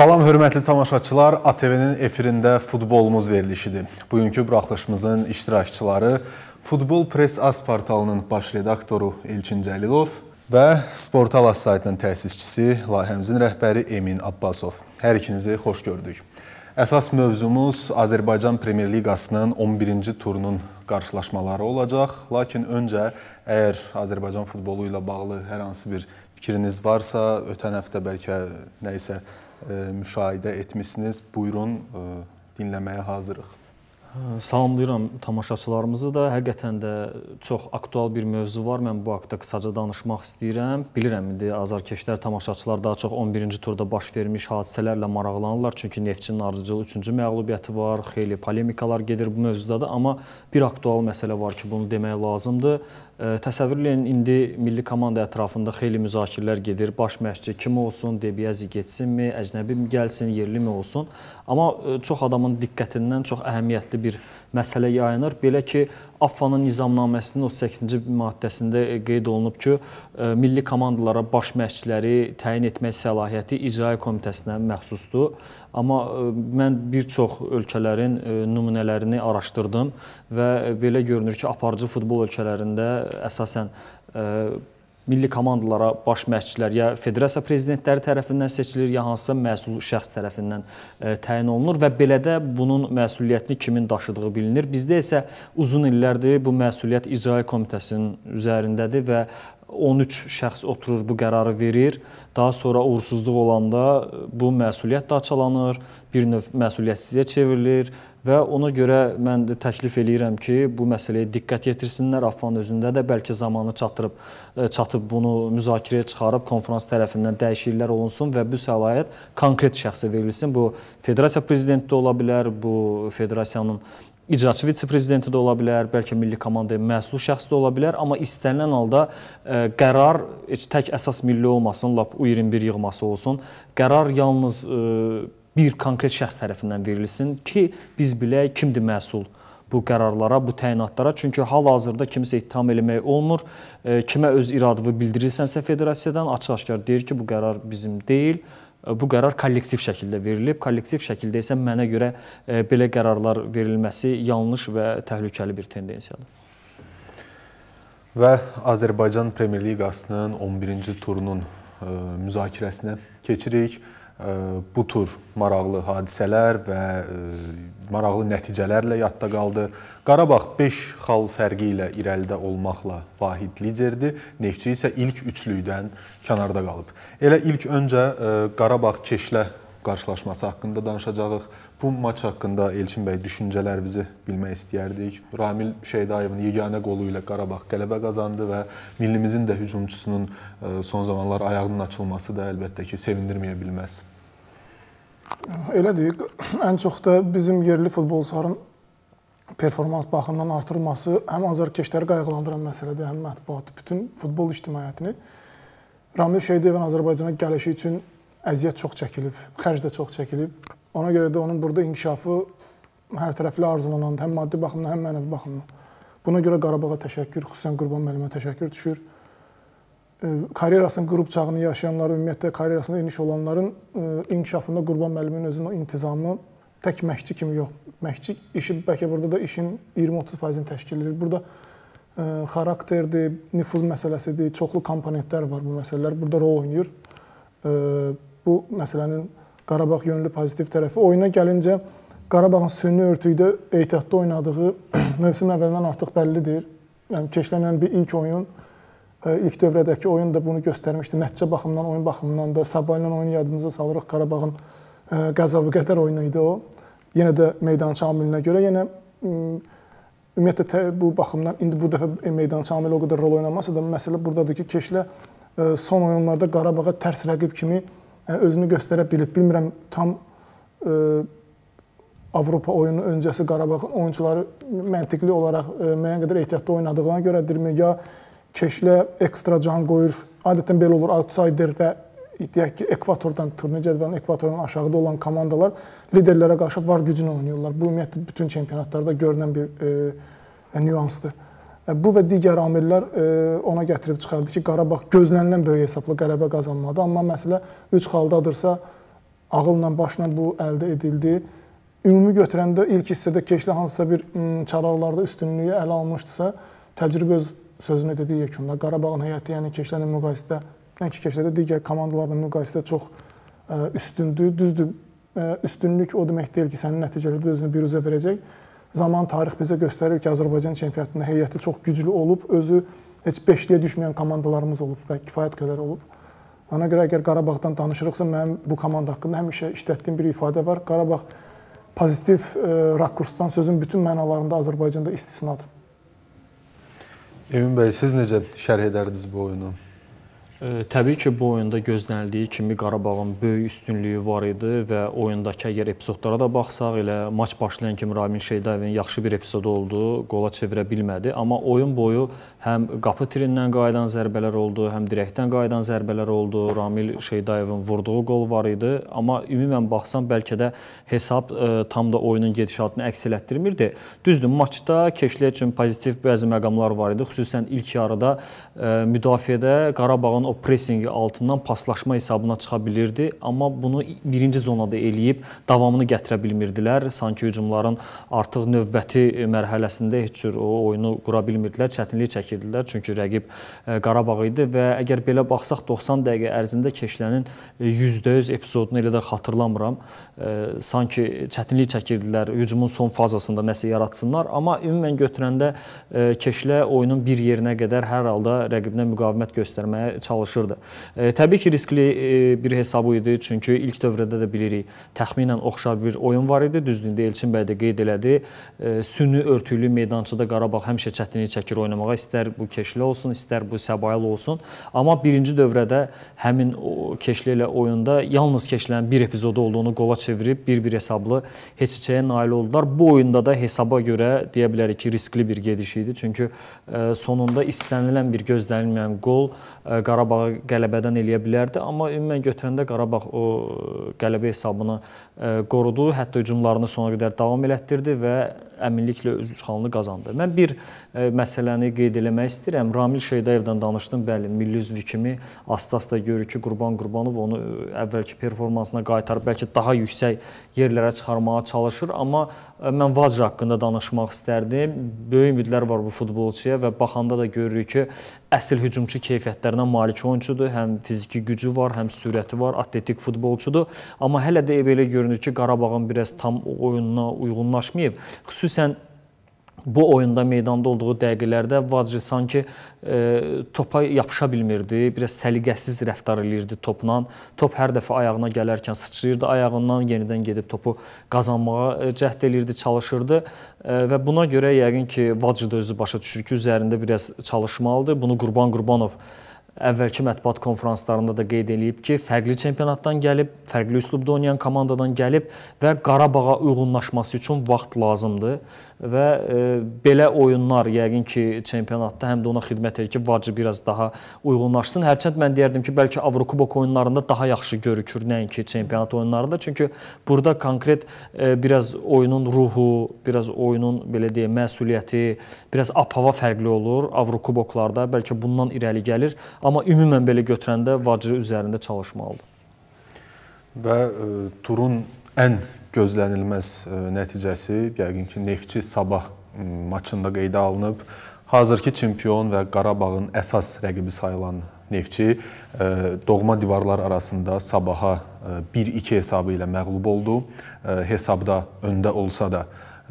Salam hörmətli tamaşaçılar, ATV-nin efirində futbolumuz verilişidir. Bugünkü buraxılışımızın iştirakçıları Futbol Press As portalının baş redaktoru Elçin Cəlilov və Sportalas saytının təsisçisi, layihəmizin rəhbəri Emin Abbasov. Hər ikinizi xoş gördük. Əsas mövzumuz Azərbaycan Premyer Liqasının 11-ci turunun qarşılaşmaları olacaq. Lakin öncə əgər Azərbaycan futbolu ilə bağlı hər hansı bir fikriniz varsa, ötən həftə bəlkə nə isə E, müşahidə etmisiniz. Buyurun, e, dinləməyə hazırıq. Salamlayıram tamaşaçılarımızı da. Həqiqətən də çox aktual bir mövzu var. Mən bu haqqda qısaca danışmaq istəyirəm. Bilirəm indi azarkeşlər, tamaşaçılar daha çox 11-ci turda baş vermiş hadisələrlə maraqlanırlar. Çünki Neftçinin ardıcıl 3-cü məğlubiyyəti var. Xeyli polemikalar gedir bu mövzuda da, amma bir aktual məsələ var ki, bunu demək lazımdır. Təsəvvür eləyin, yəni, indi milli komanda ətrafında xeyli müzakirələr gedir. Baş məşqçi kim olsun, Debiyazi getsinmi, əcnəbi mi gəlsin, yerli mi olsun? Amma çox adamın diqqətindən çox əhəmiyyətli bir məsələ yayınır. Belə ki, AFFA-nın nizamnaməsinin 38-ci maddəsində qeyd olunub ki, milli komandalara baş məşqçiləri təyin etmək səlahiyyəti icra komitəsinə məxsusdur. Amma e, mən bir çox ölkələrin e, nümunələrini araşdırdım və belə görünür ki, aparıcı futbol ölkələrində əsasən e, milli komandalara baş məşqçilər ya federasiya prezidentləri tərəfindən seçilir, ya hansısa məsul şəxs tərəfindən təyin olunur və belə də bunun məsuliyyətini kimin daşıdığı bilinir. Bizdə isə uzun illərdir bu məsuliyyət icra komitəsinin üzərindədir və 13 şəxs oturur bu qərarı verir. Daha sonra uğursuzluq olanda e, bu məsuliyyət də açılanır, bir növ məsuliyyətsizliyə çevrilir və ona görə mən təklif eləyirəm ki, bu məsələyə diqqət yetirsinlər. Afvan özündə də bəlkə zamanı çatdırıb e, çatıb bunu müzakirəyə çıxarıb konfrans tərəfindən dəyişikliklər olunsun və bu səlahiyyət konkret şəxsə verilsin. Bu federasiya prezidenti də ola bilər, bu federasiyanın icraçı vitse-prezidenti də ola bilər, bəlkə milli komandaya məsul şəxs də ola bilər, amma istənilən halda ə, e, qərar tək əsas milli olmasın, lap U21 yığması olsun. Qərar yalnız ə, e, bir konkret şəxs tərəfindən verilsin ki, biz bilək kimdir məsul bu qərarlara, bu təyinatlara. Çünki hal-hazırda kimisə ittiham eləmək olmur. E, kimə öz iradını bildirirsənsə federasiyadan açıq-aşkar deyir ki, bu qərar bizim deyil bu qərar kollektiv şəkildə verilib. Kollektiv şəkildə isə mənə görə e, belə qərarlar verilməsi yanlış və təhlükəli bir tendensiyadır. Və Azərbaycan Premyer Liqasının 11-ci turunun e, müzakirəsinə keçirik bu tür maraqlı hadisələr və maraqlı nəticələrlə yadda qaldı. Qarabağ 5 xal fərqi ilə irəlidə olmaqla vahid liderdir. Neftçi isə ilk üçlükdən kənarda qalıb. Elə ilk öncə Qarabağ Keşlə qarşılaşması haqqında danışacağıq. Bu maç haqqında Elçin bəy düşüncələrinizi bilmək istəyərdik. Ramil Şeydayevin yeganə qolu ilə Qarabağ qələbə qazandı və millimizin də hücumçusunun son zamanlar ayağının açılması da əlbəttə ki, sevindirməyə bilməz. Elədir. Ən çox da bizim yerli futbolçuların performans baxımından artırılması həm azarkeşləri qayğılandıran məsələdir, həm mətbuatı, bütün futbol ictimaiyyətini. Ramil Şeydiyevin Azərbaycana gəlişi üçün əziyyət çox çəkilib, xərc də çox çəkilib. Ona görə də onun burada inkişafı hər tərəfli arzulanandı, həm maddi baxımdan, həm mənəvi baxımdan. Buna görə Qarabağa təşəkkür, xüsusən Qurban müəllimə təşəkkür düşür. E, karyerasının qrup çağını yaşayanlar, ümumiyyətlə karyerasında eniş olanların e, inkişafında Qurban müəllimin özünün o intizamı tək məşqçi kimi yox. Məşqçi işi bəlkə burada da işin 20-30%-ni təşkil edir. Burada ə, e, xarakterdir, nüfuz məsələsidir, çoxlu komponentlər var bu məsələlər. Burada rol oynayır. Ə, bu məsələnin Qarabağ yönlü pozitiv tərəfi. Oyuna gəlincə Qarabağın süni örtükdə ehtiyatda oynadığı mövsüm əvvəlindən artıq bəllidir. Yəni keçilən bir ilk oyun İlk dövrədəki oyun da bunu göstərmişdi. Nəticə baxımından, oyun baxımından da Sabahla oyunu yadımıza salırıq. Qarabağın Qəzavi Qədər oyunu idi o. Yenə də meydançı amilinə görə yenə ümumiyyətlə bu baxımdan indi bu dəfə e, meydançı amili o qədər rol oynamasa da məsələ burdadır ki, Keşlə son oyunlarda Qarabağa tərs rəqib kimi özünü göstərə bilib. Bilmirəm tam Avropa oyunu öncəsi Qarabağın oyunçuları məntiqli olaraq müəyyən qədər ehtiyatlı oynadığına görədirmi ya keşlə ekstra can qoyur. Adətən belə olur, outsider və deyək ki, ekvatordan turnir cədvəlinin ekvatorundan aşağıda olan komandalar liderlərə qarşı var gücünü oynayırlar. Bu ümumiyyətlə bütün çempionatlarda görünən bir e, nüansdır. E, bu və digər amillər e, ona gətirib çıxardı ki, Qarabağ gözlənilən böyük hesabla qələbə qazanmadı, amma məsələ 3 xaldadırsa, ağılla, başla bu əldə edildi. Ümumi götürəndə ilk hissədə Keşlə hansısa bir çaraqlarda üstünlüyü ələ almışdısa, təcrübə öz sözünü dediyi yekunda Qarabağın heyəti, yəni keçilən müqayisədə, nəinki keçilədə digər komandalarla müqayisədə çox ə, e, üstündür. Düzdür, ə, e, üstünlük o demək deyil ki, sənin nəticələrdə özünü biruzə verəcək. Zaman tarix bizə göstərir ki, Azərbaycan çempionatında heyəti çox güclü olub, özü heç beşliyə düşməyən komandalarımız olub və kifayət qədər olub. Ona görə əgər Qarabağdan danışırıqsa, mənim bu komanda haqqında həmişə işlətdiyim bir ifadə var. Qarabağ pozitiv ə, e, rakursdan sözün bütün mənalarında Azərbaycanda istisnadır. Emin bəy, siz necə şərh edərdiniz bu oyunu? Təbii ki, bu oyunda gözlənildiyi kimi Qarabağın böyük üstünlüyü var idi və oyundakı əgər epizodlara da baxsaq, elə maç başlayan kimi Ramin Şeydəvin yaxşı bir epizodu oldu, qola çevirə bilmədi, amma oyun boyu həm qapı tirindən qayıdan zərbələr oldu, həm dirəkdən qayıdan zərbələr oldu. Ramil Şeydayevin vurduğu qol var idi, amma ümumən baxsam bəlkə də hesab ə, e, tam da oyunun gedişatını əks elətdirmirdi. Düzdür, maçda keşlər üçün pozitiv bəzi məqamlar var idi. Xüsusən ilk yarıda ə, e, müdafiədə Qarabağın o pressinqi altından paslaşma hesabına çıxa bilirdi, amma bunu birinci zonada eləyib davamını gətirə bilmirdilər. Sanki hücumların artıq növbəti e, mərhələsində heç cür o oyunu qura bilmirdilər, çətinlik çəkirdilər iştirak edirlər. Çünki rəqib e, Qarabağ idi və əgər belə baxsaq 90 dəqiqə ərzində keçilənin 100% e, epizodunu elə də xatırlamıram. E, sanki çətinlik çəkirdilər hücumun son fazasında nəsə yaratsınlar, amma ümumən götürəndə keçilə oyunun bir yerinə qədər hər halda rəqibinə müqavimət göstərməyə çalışırdı. Təbii ki, riskli bir hesabı idi, çünki ilk dövrədə də bilirik, təxminən oxşar bir oyun var idi. Düzdür, Elçin bəy də qeyd elədi. Sünni örtülü meydançada Qarabağ həmişə çətinlik çəkir oynamağa, istər istər bu keşli olsun, istər bu səbaylı olsun. Amma birinci dövrədə həmin o keşli ilə oyunda yalnız keşlənin bir epizodu olduğunu qola çevirib bir-bir hesablı heçiçəyə nail oldular. Bu oyunda da hesaba görə deyə bilərik ki, riskli bir gediş idi. Çünki e, sonunda istənilən bir gözlənilməyən qol Qarabağı qələbədən eləyə bilərdi, amma ümumən götürəndə Qarabağ o qələbə hesabını qorudu, hətta hücumlarını sona qədər davam elətdirdi və əminliklə öz çıxanını qazandı. Mən bir məsələni qeyd eləmək istəyirəm. Ramil Şeydayevdən danışdım. Bəli, milli üzvü kimi asta-asta görür ki, Qurban Qurbanov onu əvvəlki performansına qaytarıb, bəlkə daha yüksək yerlərə çıxarmağa çalışır, amma mən Vacr haqqında danışmaq istərdim. Böyük ümidlər var bu futbolçuya və baxanda da görürük ki, əsl hücumçu keyfiyyətlərinə malik oyunçudur. Həm fiziki gücü var, həm sürəti var, atletik futbolçudur. Amma hələ də belə görünür ki, Qarabağın biraz tam oyununa uyğunlaşmayıb. Xüsusən bu oyunda meydanda olduğu dəqiqələrdə Vadri sanki e, topa yapışa bilmirdi, biraz səliqəsiz rəftar eləyirdi topla. Top hər dəfə ayağına gələrkən sıçrayırdı ayağından, yenidən gedib topu qazanmağa e, cəhd eləyirdi, çalışırdı e, və buna görə yəqin ki, Vadri də özü başa düşür ki, üzərində biraz çalışmalıdır. Bunu Qurban Qurbanov əvvəlki mətbuat konfranslarında da qeyd eləyib ki, fərqli çempionatdan gəlib, fərqli üslubda oynayan komandadan gəlib və Qarabağa uyğunlaşması üçün vaxt lazımdır və e, belə oyunlar yəqin ki, çempionatda həm də ona xidmət edir ki, vacib biraz daha uyğunlaşsın. Hərçənd mən deyərdim ki, bəlkə Avrokubok oyunlarında daha yaxşı görükür nəinki çempionat oyunlarında. Çünki burada konkret e, biraz oyunun ruhu, biraz oyunun belə deyək, məsuliyyəti, biraz apava fərqli olur Avrokuboklarda. Bəlkə bundan irəli gəlir, amma ümumən belə götürəndə vacib üzərində çalışmalıdır və ə, e, turun ən gözlənilməz e, nəticəsi yəqin ki, Neftçi Sabah maçında qeydə alınıb. Hazırki çempion və Qarabağın əsas rəqibi sayılan Neftçi e, doğma divarlar arasında Sabaha 1-2 e, hesabı ilə məğlub oldu. Hesabda öndə olsa da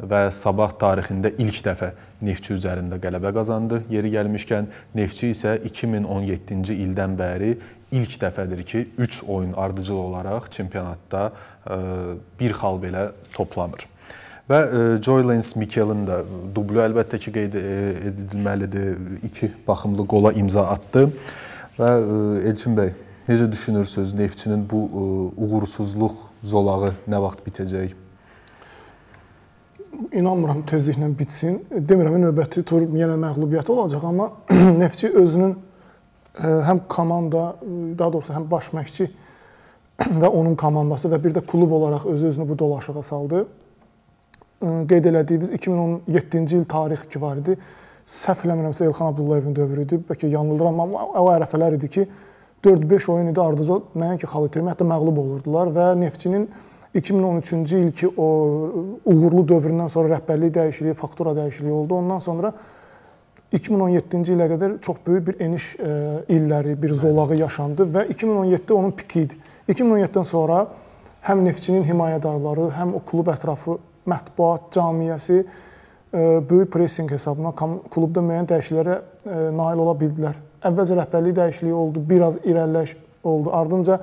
və Sabah tarixində ilk dəfə Neftçi üzərində qələbə qazandı. Yeri gəlmişkən Neftçi isə 2017-ci ildən bəri ilk dəfədir ki, 3 oyun ardıcıl olaraq çempionatda e, bir xal belə toplamır. Və e, Joy Lens Mikelin də dublu əlbəttə ki, qeyd e, edilməlidir. 2 baxımlı qola imza atdı. Və Elçin bəy, necə düşünürsüz Neftçinin bu uğursuzluq zolağı nə vaxt bitəcək? İnanmıram tezliklə bitsin. Demirəm növbəti tur yenə məğlubiyyət olacaq, amma Neftçi özünün həm komanda, e, daha doğrusu həm baş məşqçi və onun komandası və bir də klub olaraq özü-özünü bu dolaşığa saldı. Qeyd elədiyimiz 2017-ci il tarix ki var idi. Səhv eləmirəmsə Elxan Abdullayevin dövrü idi. Bəlkə yanılıram, amma o ərəfələr idi ki, 4-5 oyun idi ardıca nəinki xal itirmə, hətta məğlub olurdular və Neftçinin 2013-cü ilki o e, uğurlu dövründən sonra rəhbərlik dəyişikliyi, faktura dəyişikliyi oldu. Ondan sonra 2017-ci ilə qədər çox böyük bir eniş ə, e, illəri, bir zolağı yaşandı və 2017 onun piki idi. 2017-dən sonra həm neftçinin himayədarları, həm o klub ətrafı, mətbuat, cəmiyyəsi e, böyük pressinq hesabına klubda müəyyən dəyişikliklərə e, nail ola bildilər. Əvvəlcə rəhbərlik dəyişikliyi oldu, biraz irəliləş oldu. Ardınca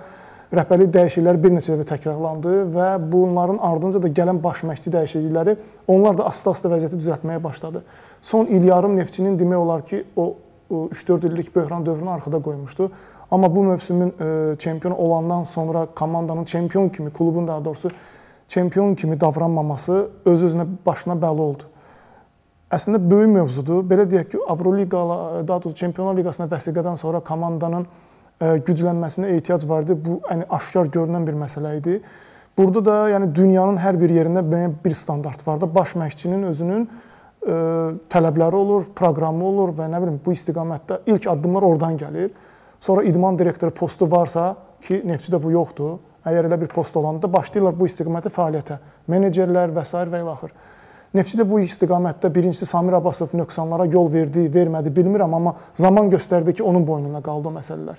rəhbərlik dəyişiklikləri bir neçə dəfə təkrarlandı və bunların ardınca da gələn baş məşqçi dəyişiklikləri onlar da asta-asta vəziyyəti düzəltməyə başladı. Son il yarım neftçinin demək olar ki, o 3-4 illik böhran dövrünü arxada qoymuşdu. Amma bu mövsümün e, çempion olandan sonra komandanın çempion kimi, klubun daha doğrusu çempion kimi davranmaması öz-özünə başına bəla oldu. Əslində böyük mövzudur. Belə deyək ki, Avroliqa, daha doğrusu Çempionlar Liqasına vəsiqədən sonra komandanın E, güclənməsinə ehtiyac var idi. Bu yəni aşkar görünən bir məsələ idi. Burada da yəni dünyanın hər bir yerində müəyyən bir standart var da baş məşqçinin özünün ə, e, tələbləri olur, proqramı olur və nə bilim bu istiqamətdə ilk addımlar oradan gəlir. Sonra idman direktoru postu varsa ki, Neftçidə bu yoxdur. Əgər elə bir post olanda başlayırlar bu istiqamətdə fəaliyyətə. Menecerlər və s. və ilə axır. Neftçidə bu istiqamətdə birincisi Samir Abbasov nöqsanlara yol verdi, vermədi bilmirəm, amma zaman göstərdi ki, onun boynuna qaldı o məsələlər.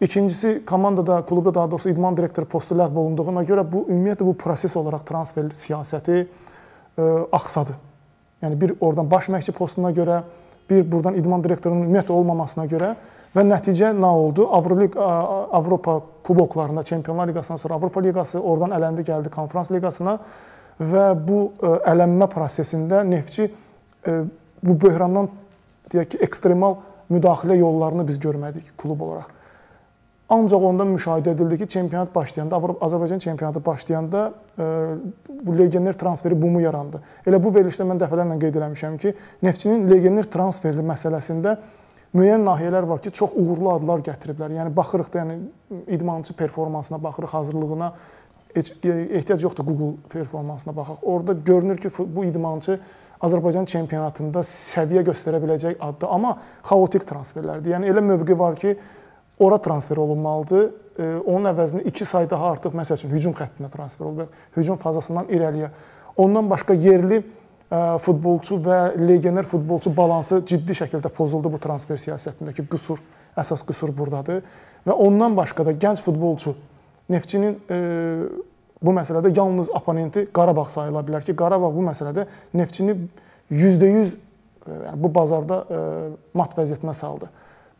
İkincisi, komandada, klubda daha doğrusu idman direktoru postu ləğv olunduğuna görə bu ümumiyyətlə bu proses olaraq transfer siyasəti ə, e, axsadı. Yəni bir oradan baş məşqçi postuna görə, bir burdan idman direktorunun ümumiyyətlə olmamasına görə və nəticə nə oldu? Avrolik Avropa kuboklarında, Çempionlar Liqasından sonra Avropa Liqası, oradan ələndi gəldi Konfrans Liqasına və bu ə, e, ələnmə prosesində Neftçi ə, e, bu böhrandan deyək ki, ekstremal müdaxilə yollarını biz görmədik klub olaraq. Ancaq onda müşahidə edildi ki, çempionat başlayanda, Azərbaycan çempionatı başlayanda e, bu legioner transferi bumu yarandı. Elə bu verilişdə mən dəfələrlə qeyd eləmişəm ki, Neftçinin legioner transferli məsələsində müəyyən nahiyələr var ki, çox uğurlu adlar gətiriblər. Yəni baxırıq da, yəni idmançı performansına baxırıq, hazırlığına heç e, ehtiyac yoxdur Google performansına baxaq. Orda görünür ki, bu idmançı Azərbaycan çempionatında səviyyə göstərə biləcək addı, amma xaotik transferlərdir. Yəni elə mövqe var ki, ora transfer olunmalıdır. Onun əvəzində 2 say daha artıq məsəl üçün hücum xəttinə transfer olub, hücum fazasından irəliyə. Ondan başqa yerli e, futbolçu və legioner futbolçu balansı ciddi şəkildə pozuldu bu transfer siyasətindəki qüsur, əsas qüsur burdadır. Və ondan başqa da gənc futbolçu Neftçinin e, bu məsələdə yalnız oponenti Qarabağ sayıla bilər ki, Qarabağ bu məsələdə Neftçini %100 e, yəni bu bazarda mat vəziyyətinə saldı.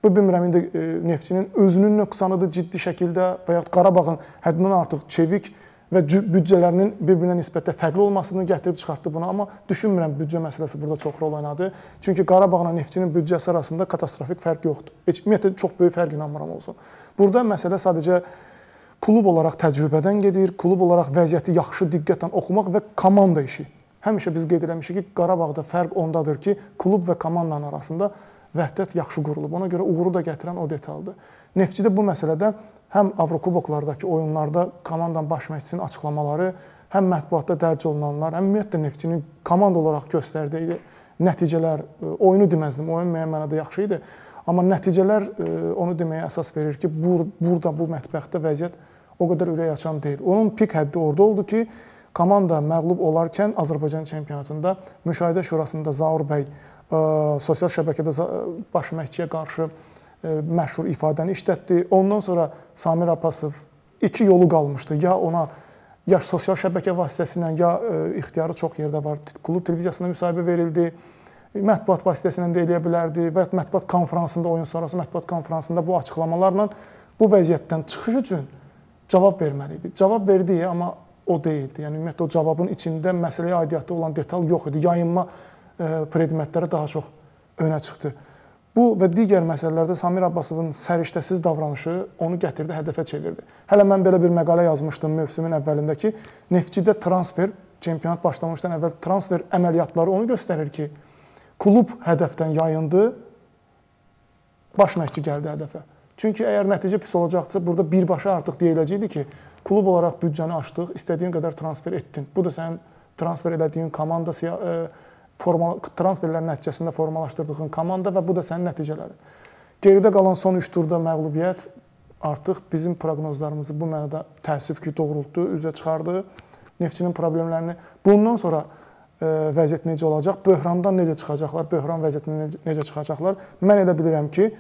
Bu bilmirəm indi e, neftçinin özünün nöqsanıdır ciddi şəkildə və ya Qarabağın həddindən artıq çevik və büdcələrinin bir-birinə nisbətdə fərqli olmasını gətirib çıxartdı buna, amma düşünmürəm büdcə məsələsi burada çox rol oynadı. Çünki Qarabağla neftçinin büdcəsi arasında katastrofik fərq yoxdur. Heç ümumiyyətlə çox böyük fərq inanmıram olsun. Burada məsələ sadəcə klub olaraq təcrübədən gedir, klub olaraq vəziyyəti yaxşı diqqətlə oxumaq və komanda işi. Həmişə biz qeyd eləmişik ki, Qarabağda fərq ondadır ki, klub və komandanın arasında vəhdət yaxşı qurulub. Ona görə uğuru da gətirən o detaldır. Neftçidə bu məsələdə həm Avrokuboklardakı oyunlarda komandanın baş məşqçisinin açıqlamaları, həm mətbuatda dərc olunanlar, həm ümumiyyətlə Neftçinin komanda olaraq göstərdiyi nəticələr e, oyunu deməzdim, oyun müəyyən mənada yaxşı idi. Amma nəticələr e, onu deməyə əsas verir ki, bur burada bu mətbəxdə vəziyyət o qədər ürək açan deyil. Onun pik həddi orada oldu ki, komanda məğlub olarkən Azərbaycan çempionatında müşahidə şurasında Zaur bəy sosial şəbəkədə baş məhçiyə qarşı məşhur ifadəni işlətdi. Ondan sonra Samir Abbasov iki yolu qalmışdı. Ya ona ya sosial şəbəkə vasitəsilə, ya ixtiyarı çox yerdə var. Klub televiziyasına müsahibə verildi. Mətbuat vasitəsilə də eləyə bilərdi və mətbuat konfransında, oyun sonrası mətbuat konfransında bu açıqlamalarla bu vəziyyətdən çıxış üçün cavab verməli idi. Cavab verdi, amma o deyildi. Yəni ümumiyyətlə o cavabın içində məsələyə aidiyyatı olan detal yox idi. Yayınma E, predmetlərə daha çox önə çıxdı. Bu və digər məsələlərdə Samir Abbasovun səriştəsiz davranışı onu gətirdi, hədəfə çevirdi. Hələ mən belə bir məqalə yazmışdım mövsümün əvvəlində ki, neftçidə transfer, çempionat başlamışdan əvvəl transfer əməliyyatları onu göstərir ki, klub hədəfdən yayındı, baş məşqçi gəldi hədəfə. Çünki əgər nəticə pis olacaqsa, burada birbaşa artıq deyiləcəkdi ki, klub olaraq büdcəni açdıq, istədiyin qədər transfer etdin. Bu da sənin transfer elədiyin komanda siyasəti e, formal transferlərin nəticəsində formalaşdırdığın komanda və bu da sənin nəticələrin. Geridə qalan son 3 turda məğlubiyyət artıq bizim proqnozlarımızı bu mənada təəssüf ki, doğrultdu, üzə çıxardı. Neftçinin problemlərini bundan sonra ə, e, vəziyyət necə olacaq? Böhrandan necə çıxacaqlar? Böhran vəziyyətindən necə çıxacaqlar? Mən elə bilirəm ki,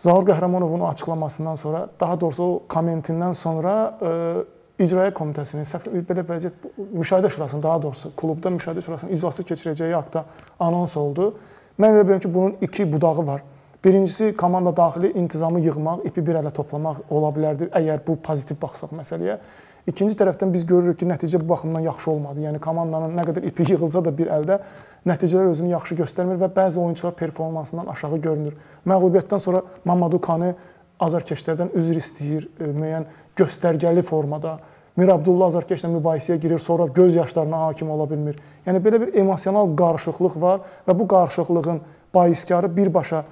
Zaur Qəhrəmanovun o açıqlamasından sonra, daha doğrusu o kommentindən sonra ə, e, İcraiyyə Komitəsinin səhv belə vəziyyət müşahidə şurasının daha doğrusu klubda müşahidə şurasının iclası keçirəcəyi haqda anons oldu. Mən elə bilirəm ki, bunun iki budağı var. Birincisi komanda daxili intizamı yığmaq, ipi bir ələ toplamaq ola bilərdi əgər bu pozitiv baxsaq məsələyə. İkinci tərəfdən biz görürük ki, nəticə bu baxımdan yaxşı olmadı. Yəni komandanın nə qədər ipi yığılsa da bir əldə nəticələr özünü yaxşı göstərmir və bəzi oyunçular performansından aşağı görünür. Məğlubiyyətdən sonra Mamadou Kane azarkeşlərdən üzr istəyir, e, müəyyən göstərgəli formada. Mir Abdullah azarkeşlə mübahisəyə girir, sonra göz yaşlarına hakim ola bilmir. Yəni belə bir emosional qarışıqlıq var və bu qarışıqlığın baiskarı birbaşa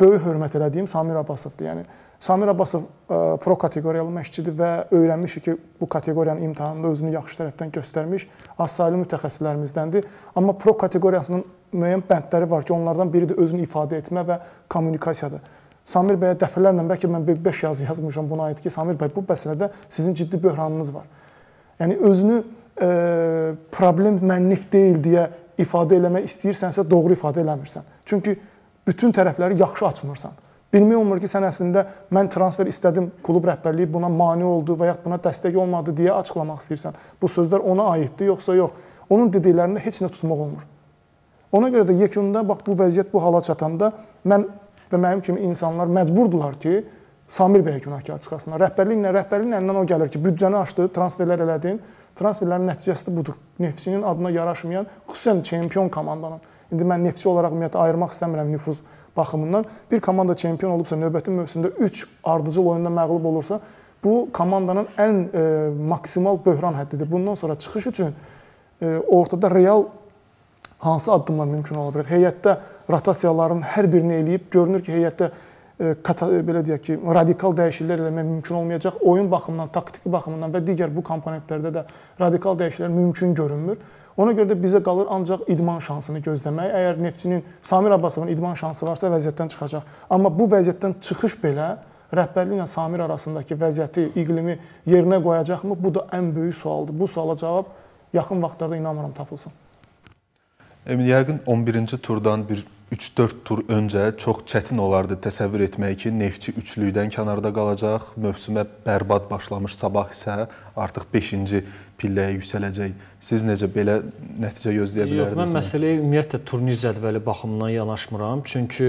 böyük hörmət elədiyim Samir Abbasovdur. Yəni Samir Abbasov ə, e, pro kateqoriyalı məşqçidir və öyrənmişik ki, bu kateqoriyanın imtahanında özünü yaxşı tərəfdən göstərmiş az saylı mütəxəssislərimizdəndir. Amma pro kateqoriyasının müəyyən bəndləri var ki, onlardan biri də özünü ifadə etmə və kommunikasiyadır. Samir bəyə dəfələrlə bəlkə mən 5 yazı yazmışam buna aid ki, Samir bəy bu məsələdə sizin ciddi böhranınız var. Yəni özünü e, problem mənlik deyil deyə ifadə eləmək istəyirsənsə doğru ifadə eləmirsən. Çünki bütün tərəfləri yaxşı açmırsan. Bilmək olmur ki, sən əslində mən transfer istədim, klub rəhbərliyi buna mane oldu və ya buna dəstək olmadı deyə açıqlamaq istəyirsən. Bu sözlər ona aiddir yoxsa yox? Onun dediklərində heç nə tutmaq olmur. Ona görə də yekunda bax bu vəziyyət bu hala çatanda mən və mənim kimi insanlar məcburdular ki, Samir bəyə günahkar çıxasınlar. Rəhbərliklə, rəhbərliklə əlindən o gəlir ki, büdcəni açdı, transferlər elədin. Transferlərin nəticəsi də budur. Neftçinin adına yaraşmayan, xüsusən çempion komandanın. İndi mən neftçi olaraq ümumiyyətlə ayırmaq istəmirəm nüfuz baxımından. Bir komanda çempion olubsa, növbəti mövsümdə 3 ardıcıl oyunda məğlub olursa, bu komandanın ən e, maksimal böhran həddidir. Bundan sonra çıxış üçün e, ortada real hansı addımlar mümkün ola bilər? Heyətdə rotasiyaların hər birini eləyib görünür ki, heyətdə e, kata, e, belə deyək ki, radikal dəyişikliklər eləmək mümkün olmayacaq. Oyun baxımından, taktiki baxımından və digər bu komponentlərdə də radikal dəyişikliklər mümkün görünmür. Ona görə də bizə qalır ancaq idman şansını gözləmək. Əgər Neftçinin Samir Abbasovun idman şansı varsa vəziyyətdən çıxacaq. Amma bu vəziyyətdən çıxış belə rəhbərliklə Samir arasındakı vəziyyəti, iqlimi yerinə qoyacaqmı? Bu da ən böyük sualdır. Bu suala cavab yaxın vaxtlarda inanmıram tapılsın. Yəqin 11-ci turdan bir 3-4 tur öncə çox çətin olardı təsəvvür etmək ki, Neftçi üçlükdən kənarda qalacaq. Mövsümə bərbad başlamış Sabah isə artıq 5-ci pilləyə yüksələcək. Siz necə belə nəticə gözləyə bilərdiniz? Yox, mən məsələyə ümumiyyətlə turnir cədvəli baxımından yanaşmıram. Çünki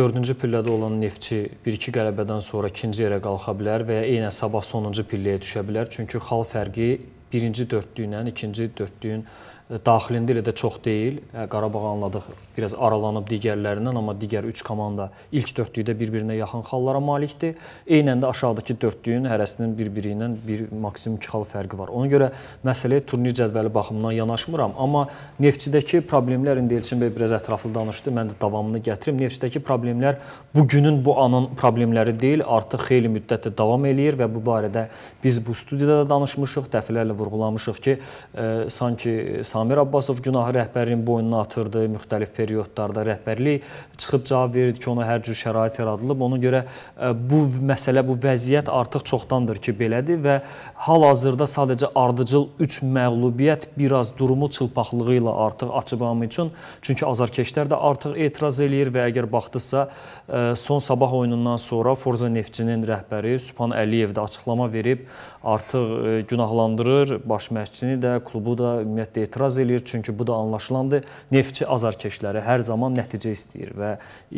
4-cü pillədə olan Neftçi 1-2 qələbədən sonra 2-ci yerə qalxa bilər və ya eynən Sabah sonuncu pilləyə düşə bilər. Çünki xal fərqi 1-ci dördlüklə 2-ci dördlüyün daxilində elə də çox deyil. Hə, Qarabağı anladıq, biraz aralanıb digərlərindən, amma digər 3 komanda ilk dördlükdə bir-birinə yaxın xallara malikdir. Eynən də aşağıdakı dördlüyün hərəsinin bir-biri ilə bir maksimum 2 xal fərqi var. Ona görə məsələyə turnir cədvəli baxımından yanaşmıram, amma Neftçidəki problemlər indi Elçin bəy biraz ətraflı danışdı. Mən də davamını gətirim. Neftçidəki problemlər bu günün, bu anın problemləri deyil, artıq xeyli müddətdir davam eləyir və bu barədə biz bu studiyada da danışmışıq, dəfələrlə vurğulamışıq ki, e, sanki, sanki Samir Abbasov günahı rəhbərin boynuna atırdı müxtəlif periodlarda. Rəhbərlik çıxıb cavab verirdi ki, ona hər cür şərait yaradılıb. Ona görə e, bu məsələ, bu vəziyyət artıq çoxdandır ki, belədir və hal-hazırda sadəcə ardıcıl 3 məğlubiyyət biraz durumu çılpaqlığı ilə artıq açıqlamı üçün. Çünki azarkeşlər də artıq etiraz eləyir və əgər baxdısa, e, son sabah oyunundan sonra Forza Neftçinin rəhbəri Sübhan Əliyev də açıqlama verib artıq e, günahlandırır baş məşqçini də, klubu da ümumiyyətlə etiraz əvəz eləyir, çünki bu da anlaşılandır. Neftçi azarkeşləri hər zaman nəticə istəyir və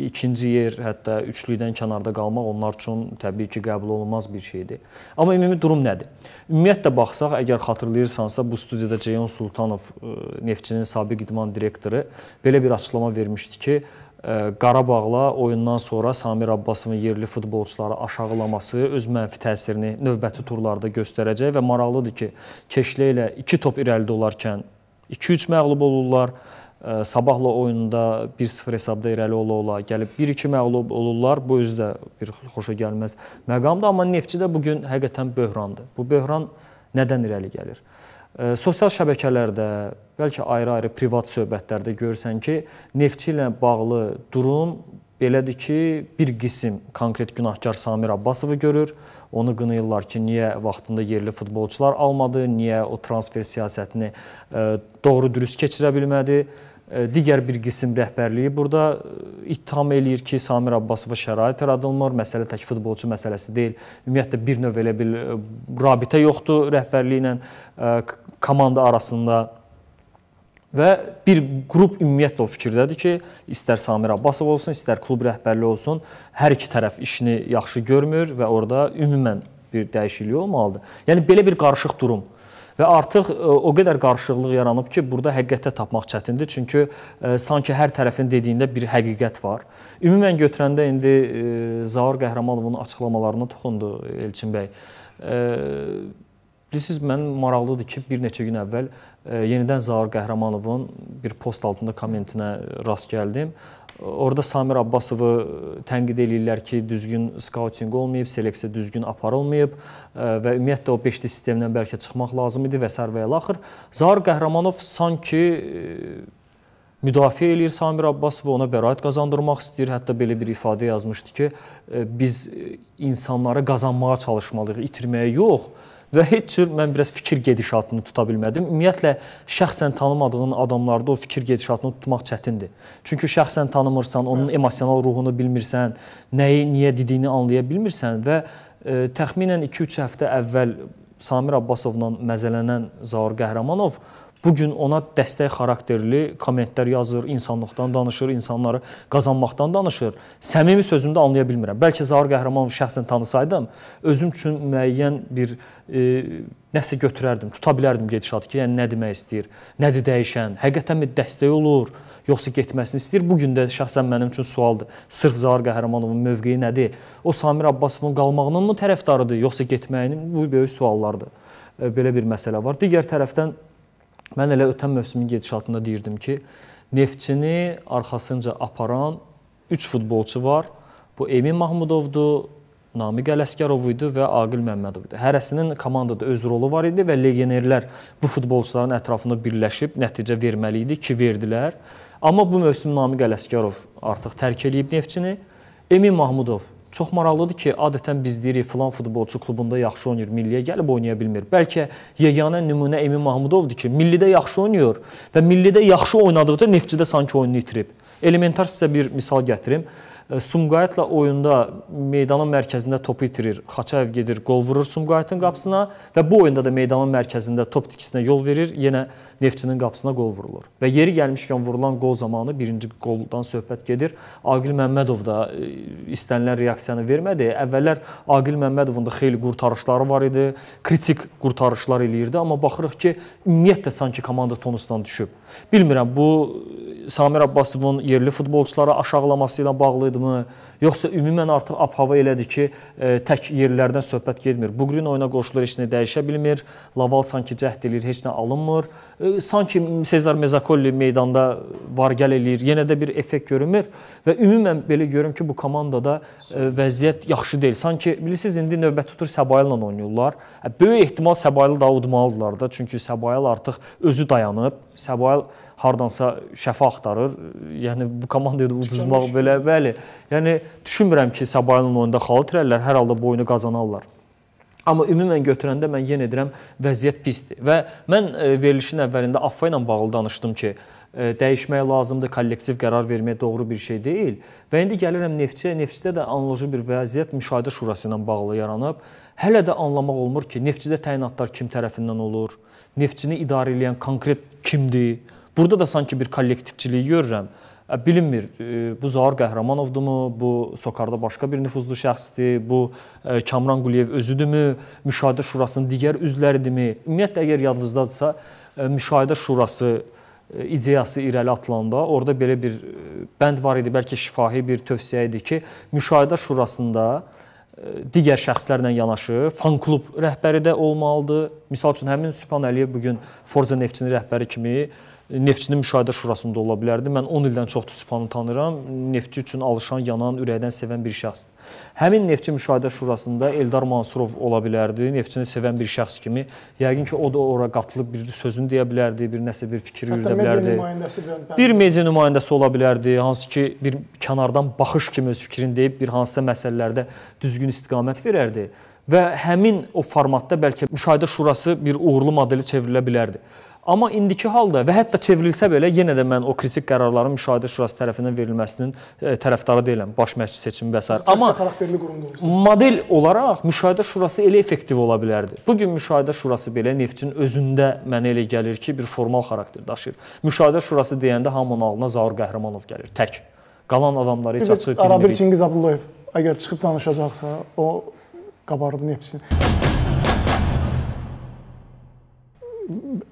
ikinci yer, hətta üçlükdən kənarda qalmaq onlar üçün təbii ki, qəbul olunmaz bir şeydir. Amma ümumi durum nədir? Ümumiyyətlə baxsaq, əgər xatırlayırsansa, bu studiyada Ceyhun Sultanov, e, Neftçinin sabiq idman direktoru belə bir açıqlama vermişdi ki, e, Qarabağla oyundan sonra Samir Abbasovun yerli futbolçuları aşağılaması öz mənfi təsirini növbəti turlarda göstərəcək və maraqlıdır ki, Keşlə ilə 2 top irəlidə olarkən 2-3 məğlub olurlar. Sabahla oyununda 1-0 hesabda irəli ola-ola gəlib 1-2 məğlub olurlar. Bu özü də bir xoşa gəlməz məqamdır, amma Neftçi də bu gün həqiqətən böhrandır. Bu böhran nədən irəli gəlir? Sosial şəbəkələrdə, bəlkə ayrı-ayrı privat söhbətlərdə görürsən ki, Neftçi ilə bağlı durum Belədir ki, bir qisim konkret günahkar Samir Abbasovu görür. Onu qınayırlar ki, niyə vaxtında yerli futbolçular almadı, niyə o transfer siyasətini e, doğru dürüst keçirə bilmədi. E, digər bir qism rəhbərliyi burada e, ittiham eləyir ki, Samir Abbasova şərait yaradılmır, məsələ tək futbolçu məsələsi deyil. Ümumiyyətlə bir növ elə bir rabitə yoxdur rəhbərliyi ilə komanda arasında Və bir qrup ümumiyyətlə o fikirdədir ki, istər Samir Abbasov olsun, istər klub rəhbərliyi olsun, hər iki tərəf işini yaxşı görmür və orada ümumən bir dəyişiklik olmalıdır. Yəni belə bir qarışıq durum və artıq e, o qədər qarışıqlıq yaranıb ki, burada həqiqətə tapmaq çətindir. Çünki ə, e, sanki hər tərəfin dediyində bir həqiqət var. Ümumən götürəndə indi ə, e, Zaur Qəhrəmanovun açıqlamalarına toxundu Elçin bəy. Ə, Bilirsiniz, mən maraqlıdır ki, bir neçə gün əvvəl yenidən Zaur Qəhrəmanovun bir post altında kommentinə rast gəldim. Orda Samir Abbasovu e, tənqid eləyirlər ki, düzgün skautinq olmayıb, seleksiya düzgün aparılmayıb e, və ümumiyyətlə o 5D sistemindən bəlkə çıxmaq lazım idi və sər və ilaxır. Zaur Qəhrəmanov sanki e, müdafiə eləyir Samir Abbasovu, ona bəraət qazandırmaq istəyir. Hətta belə bir ifadə yazmışdı ki, biz insanları qazanmağa çalışmalıyıq, itirməyə yox və heç cür mən biraz fikir gedişatını tuta bilmədim. Ümumiyyətlə şəxsən tanımadığın adamlarda o fikir gedişatını tutmaq çətindir. Çünki şəxsən tanımırsan, onun emosional ruhunu bilmirsən, nəyi, niyə dediyini anlaya bilmirsən və ə, e, təxminən 2-3 həftə əvvəl Samir Abbasovla məzələnən Zaur Qəhrəmanov bu gün ona dəstək xarakterli kommentlər yazır, insanlıqdan danışır, insanları qazanmaqdan danışır. Səmimi sözümdə anlaya bilmirəm. Bəlkə Zaur Qəhrəmanov şəxsən tanısaydım, özüm üçün müəyyən bir e, nəsə götürərdim, tuta bilərdim gedişatı ki, yəni nə demək istəyir, nədir dəyişən, həqiqətənmi dəstək olur, yoxsa getməsini istəyir. Bu gün də şəxsən mənim üçün sualdır. Sırf Zaur Qəhrəmanovun mövqeyi nədir? O Samir Abbasovun qalmağının mı tərəfdarıdır, yoxsa getməyinin? Bu böyük suallardır. E, belə bir məsələ var. Digər tərəfdən Mən elə ötən mövsümün gedişatında deyirdim ki, Neftçini arxasınca aparan 3 futbolçu var. Bu Emin Mahmudovdur, Namiq Ələsgərov idi və Aqil Məmmədov idi. Hərəsinin komandada öz rolu var idi və legionerlər bu futbolçuların ətrafında birləşib nəticə verməli idi ki, verdilər. Amma bu mövsüm Namiq Ələsgərov artıq tərk eləyib Neftçini. Emin Mahmudov Çox maraqlıdır ki, adətən biz deyirik filan futbolçu klubunda yaxşı oynayır, milliyə gəlib oynaya bilmir. Bəlkə yeganə nümunə Emin Mahmudovdur ki, millidə yaxşı oynayır və millidə yaxşı oynadıqca Neftçidə sanki oyununu itirib. Elementar sizə bir misal gətirim. Sumqayıtla oyunda meydanın mərkəzində topu itirir. Xaçayev gedir, qol vurur Sumqayıtın qapısına və bu oyunda da meydanın mərkəzində top tikisinə yol verir. Yenə Neftçinin qapısına qol vurulur. Və yeri gəlmişkən vurulan qol zamanı birinci qoldan söhbət gedir. Aqil Məmmədov da istənilən reaksiyanı vermədi. Əvvəllər Aqil Məmmədovun da xeyli qurtarışları var idi. Kritik qurtarışlar eləyirdi, amma baxırıq ki, ümumiyyətlə sanki komanda tonusundan düşüb. Bilmirəm bu Samir Abbasovun yerli futbolçuları aşağılaması ilə bağlı idimi? Yoxsa ümumən artıq ab-hava elədir ki, e, tək yerlərdən söhbət getmir. Bu gün oyuna qoşulur, heç nə dəyişə bilmir. Laval sanki cəhd eləyir, heç nə alınmır. E, sanki Sezar Mezakolli meydanda var gəl eləyir. Yenə də bir effekt görünmür və ümumən belə görüm ki, bu komandada e, vəziyyət yaxşı deyil. Sanki bilirsiniz indi növbə tutur Səbail ilə oynayırlar. Böyük ehtimal Səbaili da udmalıdırlar da, çünki Səbail artıq özü dayanıb. Səbail hardansa şəfa axtarır. Yəni bu komandada uduzmaq belə, bəli. Yəni düşünmürəm ki, Sabahın oyunda xal itirərlər, hər halda bu oyunu qazanarlar. Amma ümumən götürəndə mən yenə deyirəm, vəziyyət pisdir. Və mən e, verilişin əvvəlində AFFA ilə bağlı danışdım ki, e, dəyişmək lazımdır, kollektiv qərar vermək doğru bir şey deyil. Və indi gəlirəm neftçiyə. Neftçidə də analoji bir vəziyyət müşahidə şurası ilə bağlı yaranıb. Hələ də anlamaq olmur ki, neftçidə təyinatlar kim tərəfindən olur? Neftçini idarə edən konkret kimdir? Burada da sanki bir kollektivçilik görürəm bilinmir. E, bu Zaur Qəhrəmanovdurmu, bu Sokarda başqa bir nüfuzlu şəxsdir, bu e, Kamran Quliyev özüdürmü, müşahidə şurasının digər üzvləridirmi? Ümumiyyətlə əgər yadınızdadırsa, e, müşahidə şurası ideyası irəli atılanda orada belə bir bənd var idi, bəlkə şifahi bir tövsiyə idi ki, müşahidə şurasında digər şəxslərlə yanaşı fan-klub rəhbəri də olmalıdır. Məsəl üçün həmin Sübhan Əliyev bu gün Forza Neftçinin rəhbəri kimi Neftçinin müşahidə şurasında ola bilərdi. Mən 10 ildən çoxdur Sübhanı tanıram. Neftçi üçün alışan, yanan, ürəkdən sevən bir şəxsdir. Həmin Neftçi müşahidə şurasında Eldar Mansurov ola bilərdi. Neftçini sevən bir şəxs kimi yəqin ki, o da ora qatılıb bir sözünü deyə bilərdi, bir nəsə bir fikir yürüdə bilərdi. Bir media nümayəndəsi ola bilərdi, hansı ki, bir kənardan baxış kimi öz fikrini deyib bir hansısa məsələlərdə düzgün istiqamət verərdi və həmin o formatda bəlkə müşahidə şurası bir uğurlu modeli çevrilə bilərdi. Amma indiki halda və hətta çevrilsə belə yenə də mən o kritik qərarların müşahidə şurası tərəfindən verilməsinin e, tərəfdarı deyiləm. Baş məşqçi seçimi və s. Amma xarakterli qurumdur. Model olaraq müşahidə şurası elə effektiv ola bilərdi. Bu gün müşahidə şurası belə Neftçin özündə mənə elə gəlir ki, bir formal xarakter daşıyır. Müşahidə şurası deyəndə hamının ağlına Zaur Qəhrəmanov gəlir tək. Qalan adamları heç açıq bilmir. Arabir Çingiz Abdullayev əgər çıxıb danışacaqsa, o qabardı Neftçin.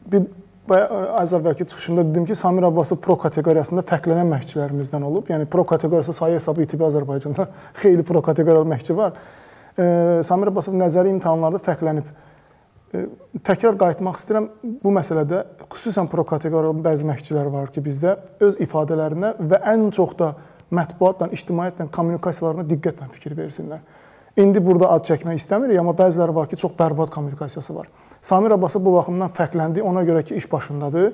bir E, az əvvəlki çıxışımda dedim ki, Samir Abbasov pro kateqoriyasında fərqlənən məşqçilərimizdən olub. Yəni pro kateqoriyası sayı hesabı İTB Azərbaycanda xeyli pro kateqoriyalı məşqçi var. E, Samir Abbasov nəzəri imtahanlarda fərqlənib. E, təkrar qayıtmaq istəyirəm bu məsələdə. Xüsusən pro kateqoriyalı bəzi məşqçilər var ki, bizdə öz ifadələrinə və ən çox da mətbuatla, ictimaiyyətlə, kommunikasiyalarına diqqətlə fikir versinlər. İndi burada ad çəkmək istəmirik, amma bəziləri var ki, çox bərbad kommunikasiyası var. Samir Abbası bu baxımdan fərqləndi ona görə ki, iş başındadır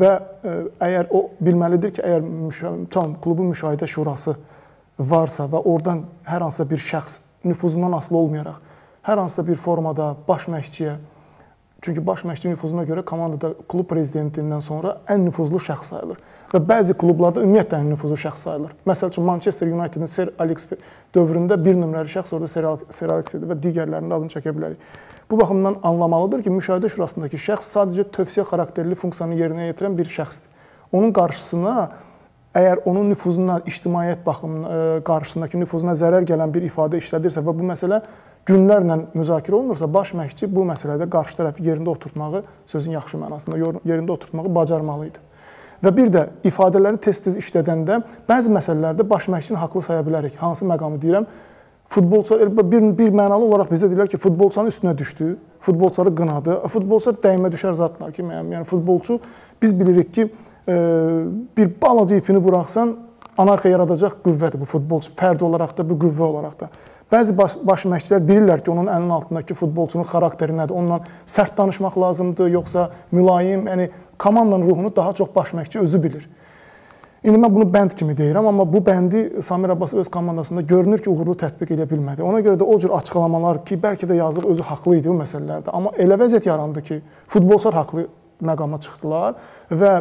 və e, əgər o bilməlidir ki, əgər tam klubun müşahidə şurası varsa və oradan hər hansısa bir şəxs nüfuzundan asılı olmayaraq hər hansısa bir formada baş məşqçiyə Çünki baş məşqçi nüfuzuna görə komandada klub prezidentindən sonra ən nüfuzlu şəxs sayılır. Və bəzi klublarda ümumiyyətlə ən nüfuzlu şəxs sayılır. Məsəl üçün Manchester United-in Sir Alex dövründə 1 nömrəli şəxs orada Sir Alex, Sir Alex idi və digərlərinin adını çəkə bilərik. Bu baxımdan anlamalıdır ki, müşahidə şurasındakı şəxs sadəcə tövsiyə xarakterli funksiyanı yerinə yetirən bir şəxsdir. Onun qarşısına Əgər onun nüfuzuna, ictimaiyyət baxımından e, qarşısındakı nüfuzuna zərər gələn bir ifadə işlədirsə və bu məsələ günlərlə müzakirə olunursa, baş məşqçi bu məsələdə qarşı tərəfi yerində oturtmağı, sözün yaxşı mənasında yerində oturtmağı bacarmalı idi. Və bir də ifadələri tez-tez işlədəndə bəzi məsələlərdə baş məşqçini haqlı saya bilərik. Hansı məqamı deyirəm? Futbolçu e, bir bir mənalı olaraq bizə deyirlər ki, futbolçunun üstünə düşdü, futbolçuları qınadı. Futbolçular dəymə düşər zatlar ki, mənim. Yəni futbolçu biz bilirik ki, bir balaca ipini buraxsan, anarxiya yaradacaq qüvvədir bu futbolçu, fərd olaraq da, bu qüvvə olaraq da. Bəzi baş, baş məşqçilər bilirlər ki, onun əlinin altındakı futbolçunun xarakteri nədir, onunla sərt danışmaq lazımdır, yoxsa mülayim, yəni komandanın ruhunu daha çox baş məşqçi özü bilir. İndi mən bunu bənd kimi deyirəm, amma bu bəndi Samir Abbas öz komandasında görünür ki, uğurlu tətbiq edə bilmədi. Ona görə də o cür açıqlamalar ki, bəlkə də yazıq özü haqlı idi bu məsələlərdə, amma elə vəziyyət yarandı ki, futbolçular haqlı məqama çıxdılar və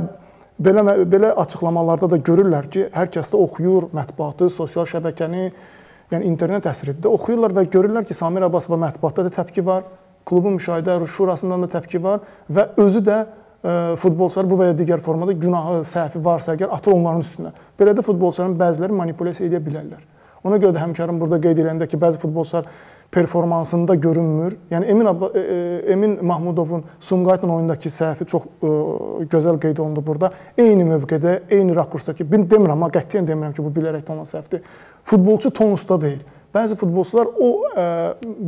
belə belə açıqlamalarda da görürlər ki, hər kəs də oxuyur mətbuatı, sosial şəbəkəni, yəni internet əsridir də oxuyurlar və görürlər ki, Samir Abbasova mətbuatda da təpki var, klubun müşahidə şurasından da təpki var və özü də ə, e, futbolçular bu və ya digər formada günahı, səhvi varsa əgər atır onların üstünə. Belə də futbolçuların bəziləri manipulyasiya edə bilərlər. Ona görə də həmkarım burada qeyd edəndə ki, bəzi futbolçular performansında görünmür. Yəni Emin Abla, e, e, Emin Mahmudovun Sumqayıtın oyundakı səhvi çox ə, e, gözəl qeyd olundu burada. Eyni mövqedə, eyni rakursdakı. Bin demirəm, amma qətiyyən demirəm ki, bu bilərək də olan səhvdir. Futbolçu tonusda deyil. Bəzi futbolçular o ə,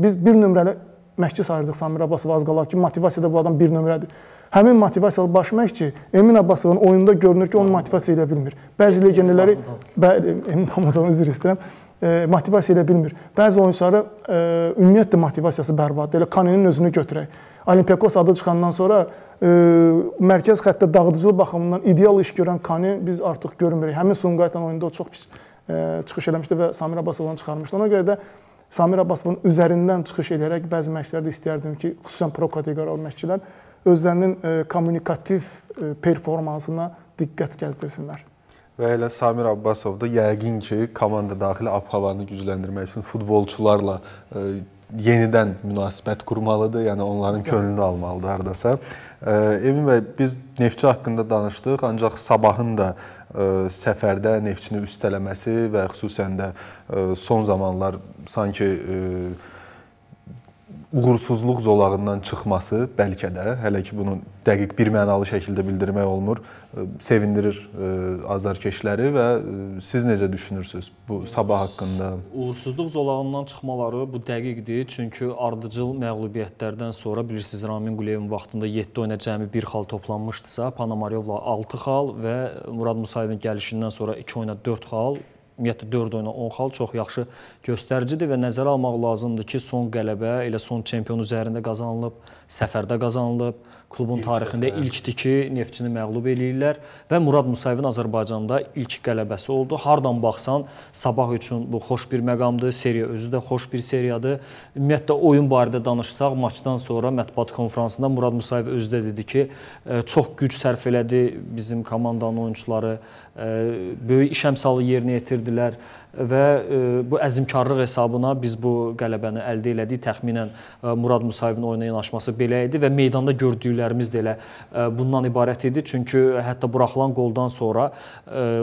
biz bir nömrəli məşqçi sayırdıq Samir Abbasov az qala ki, motivasiyada bu adam bir nömrədir. Həmin motivasiyalı baş məşqçi Emin Abbasovun oyununda görünür ki, onu motivasiya edə bilmir. Bəzi legionerləri bəli, Emin Abbasovdan üzr istəyirəm e, motivasiya elə bilmir. Bəzi oyunçuları e, ümumiyyətlə motivasiyası bərbaddır. Elə Kanenin özünü götürək. Olimpiakos adı çıxandan sonra e, mərkəz xəttdə dağıdıcılıq baxımından ideal iş görən Kane biz artıq görmürük. Həmin Sumqayıtla oyunda o çox pis e, çıxış eləmişdi və Samir Abbasovdan çıxarmışdı. Ona görə də Samir Abbasovun üzərindən çıxış edərək bəzi məşqçilərdə istəyərdim ki, xüsusən pro kateqoriyalı məşqçilər özlərinin e, kommunikativ e, performansına diqqət gəzdirsinlər və elə Samir Abbasov da yəqin ki, komanda daxili abhavanı gücləndirmək üçün futbolçularla e, yenidən münasibət qurmalıdır, yəni onların könlünü almalıdır hardasa. E, Emin bəy, biz Neftçi haqqında danışdıq, ancaq sabahın da ə, e, səfərdə neftçini üstələməsi və xüsusən də ə, e, son zamanlar sanki ə, e, uğursuzluq zolağından çıxması bəlkə də hələ ki bunu dəqiq bir mənalı şəkildə bildirmək olmur sevindirir e, azarkeşləri və e, siz necə düşünürsüz bu sabah haqqında? Uğursuzluq zolağından çıxmaları bu dəqiqdir, çünki ardıcıl məğlubiyyətlərdən sonra bilirsiniz Ramin Quliyevin vaxtında 7 oyuna cəmi 1 xal toplanmışdısa, Panamaryovla 6 xal və Murad Musayevin gəlişindən sonra 2 oyuna 4 xal ümumiyyətlə 4 oyuna 10 xal çox yaxşı göstəricidir və nəzərə almaq lazımdır ki, son qələbə elə son çempion üzərində qazanılıb, səfərdə qazanılıb klubun tarixində hə. ilkdir ki, Neftçini məğlub eləyirlər və Murad Musayevin Azərbaycanda ilk qələbəsi oldu. Hardan baxsan, Sabah üçün bu xoş bir məqamdır. Seriya özü də xoş bir seriyadır. Ümumiyyətlə oyun barədə danışsaq, maçdan sonra mətbuat konfransında Murad Musayev özü də dedi ki, çox güc sərf elədi bizim komandanın oyunçuları, böyük iş əmsalı yerinə yetirdilər və e, bu əzmkarlıq hesabına biz bu qələbəni əldə elədik. Təxminən e, Murad Musayevin oyuna yanaşması belə idi və meydanda gördüklərimiz də elə e, bundan ibarət idi. Çünki hətta buraxılan qoldan sonra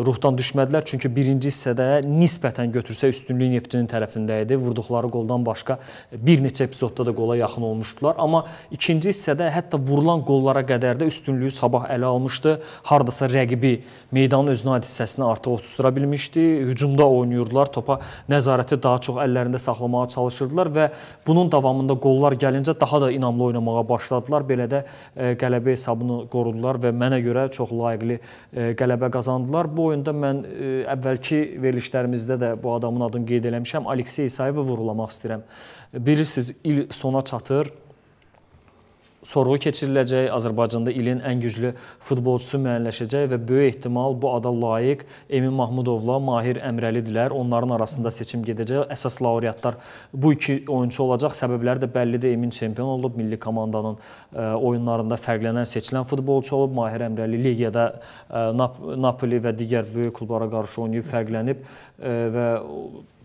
ruhdan düşmədilər. Çünki birinci hissədə nisbətən götürsə üstünlük Neftçinin tərəfində idi. Vurduqları qoldan başqa bir neçə epizodda da qola yaxın olmuşdular. Amma ikinci hissədə hətta vurulan qollara qədər də üstünlüyü Sabah ələ almışdı. Hardasa rəqibi meydanın özünə hissəsini artıq otusdura bilmişdi. Hücumda oynayırdı oynayırdılar, topa nəzarəti daha çox əllərində saxlamağa çalışırdılar və bunun davamında qollar gəlincə daha da inamlı oynamağa başladılar. Belə də e, qələbə hesabını qorudular və mənə görə çox layiqli e, qələbə qazandılar. Bu oyunda mən e, əvvəlki verilişlərimizdə də bu adamın adını qeyd eləmişəm. Aleksey İsayevi vurulamaq istəyirəm. Bilirsiniz, il sona çatır sorğu keçiriləcək, Azərbaycanda ilin ən güclü futbolçusu müəyyənləşəcək və böyük ehtimal bu ada layiq Emin Mahmudovla Mahir Əmrəlidirlər. Onların arasında seçim gedəcək. Əsas laureatlar bu iki oyunçu olacaq. Səbəbləri də bəllidir. Emin çempion olub, milli komandanın e, oyunlarında fərqlənən seçilən futbolçu olub. Mahir Əmrəli ligiyada e, Nap Napoli və digər böyük klublara qarşı oynayıb, fərqlənib e, və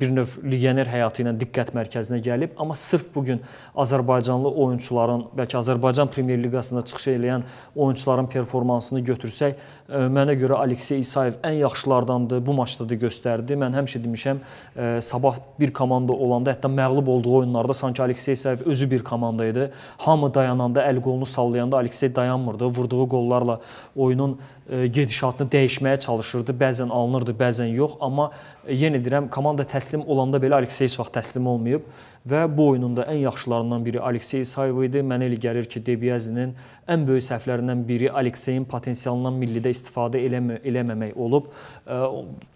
bir növ legioner həyatı ilə diqqət mərkəzinə gəlib, amma sırf bu gün Azərbaycanlı oyunçuların, bəlkə Azərbaycan Premyer Liqasında çıxış edən oyunçuların performansını götürsək, mənə görə Aleksey İsayev ən yaxşılardandır. Bu maçda da göstərdi. Mən həmişə demişəm, e, sabah bir komanda olanda, hətta məğlub olduğu oyunlarda sanki Aleksey İsayev özü bir komanda idi. Hamı dayananda, əl-qolunu sallayanda Aleksey dayanmırdı. Vurduğu qollarla oyunun e, gedişatını dəyişməyə çalışırdı. Bəzən alınırdı, bəzən yox, amma e, yenə deyirəm, komanda təslim olanda belə Aleksey heç vaxt təslim olmayıb və bu oyununda ən yaxşılarından biri Aleksey Isayev idi. Mənə elə gəlir ki, Debiazinin ən böyük səhvlərindən biri Alekseyin potensialından millidə istifadə eləmə, eləməmək olub.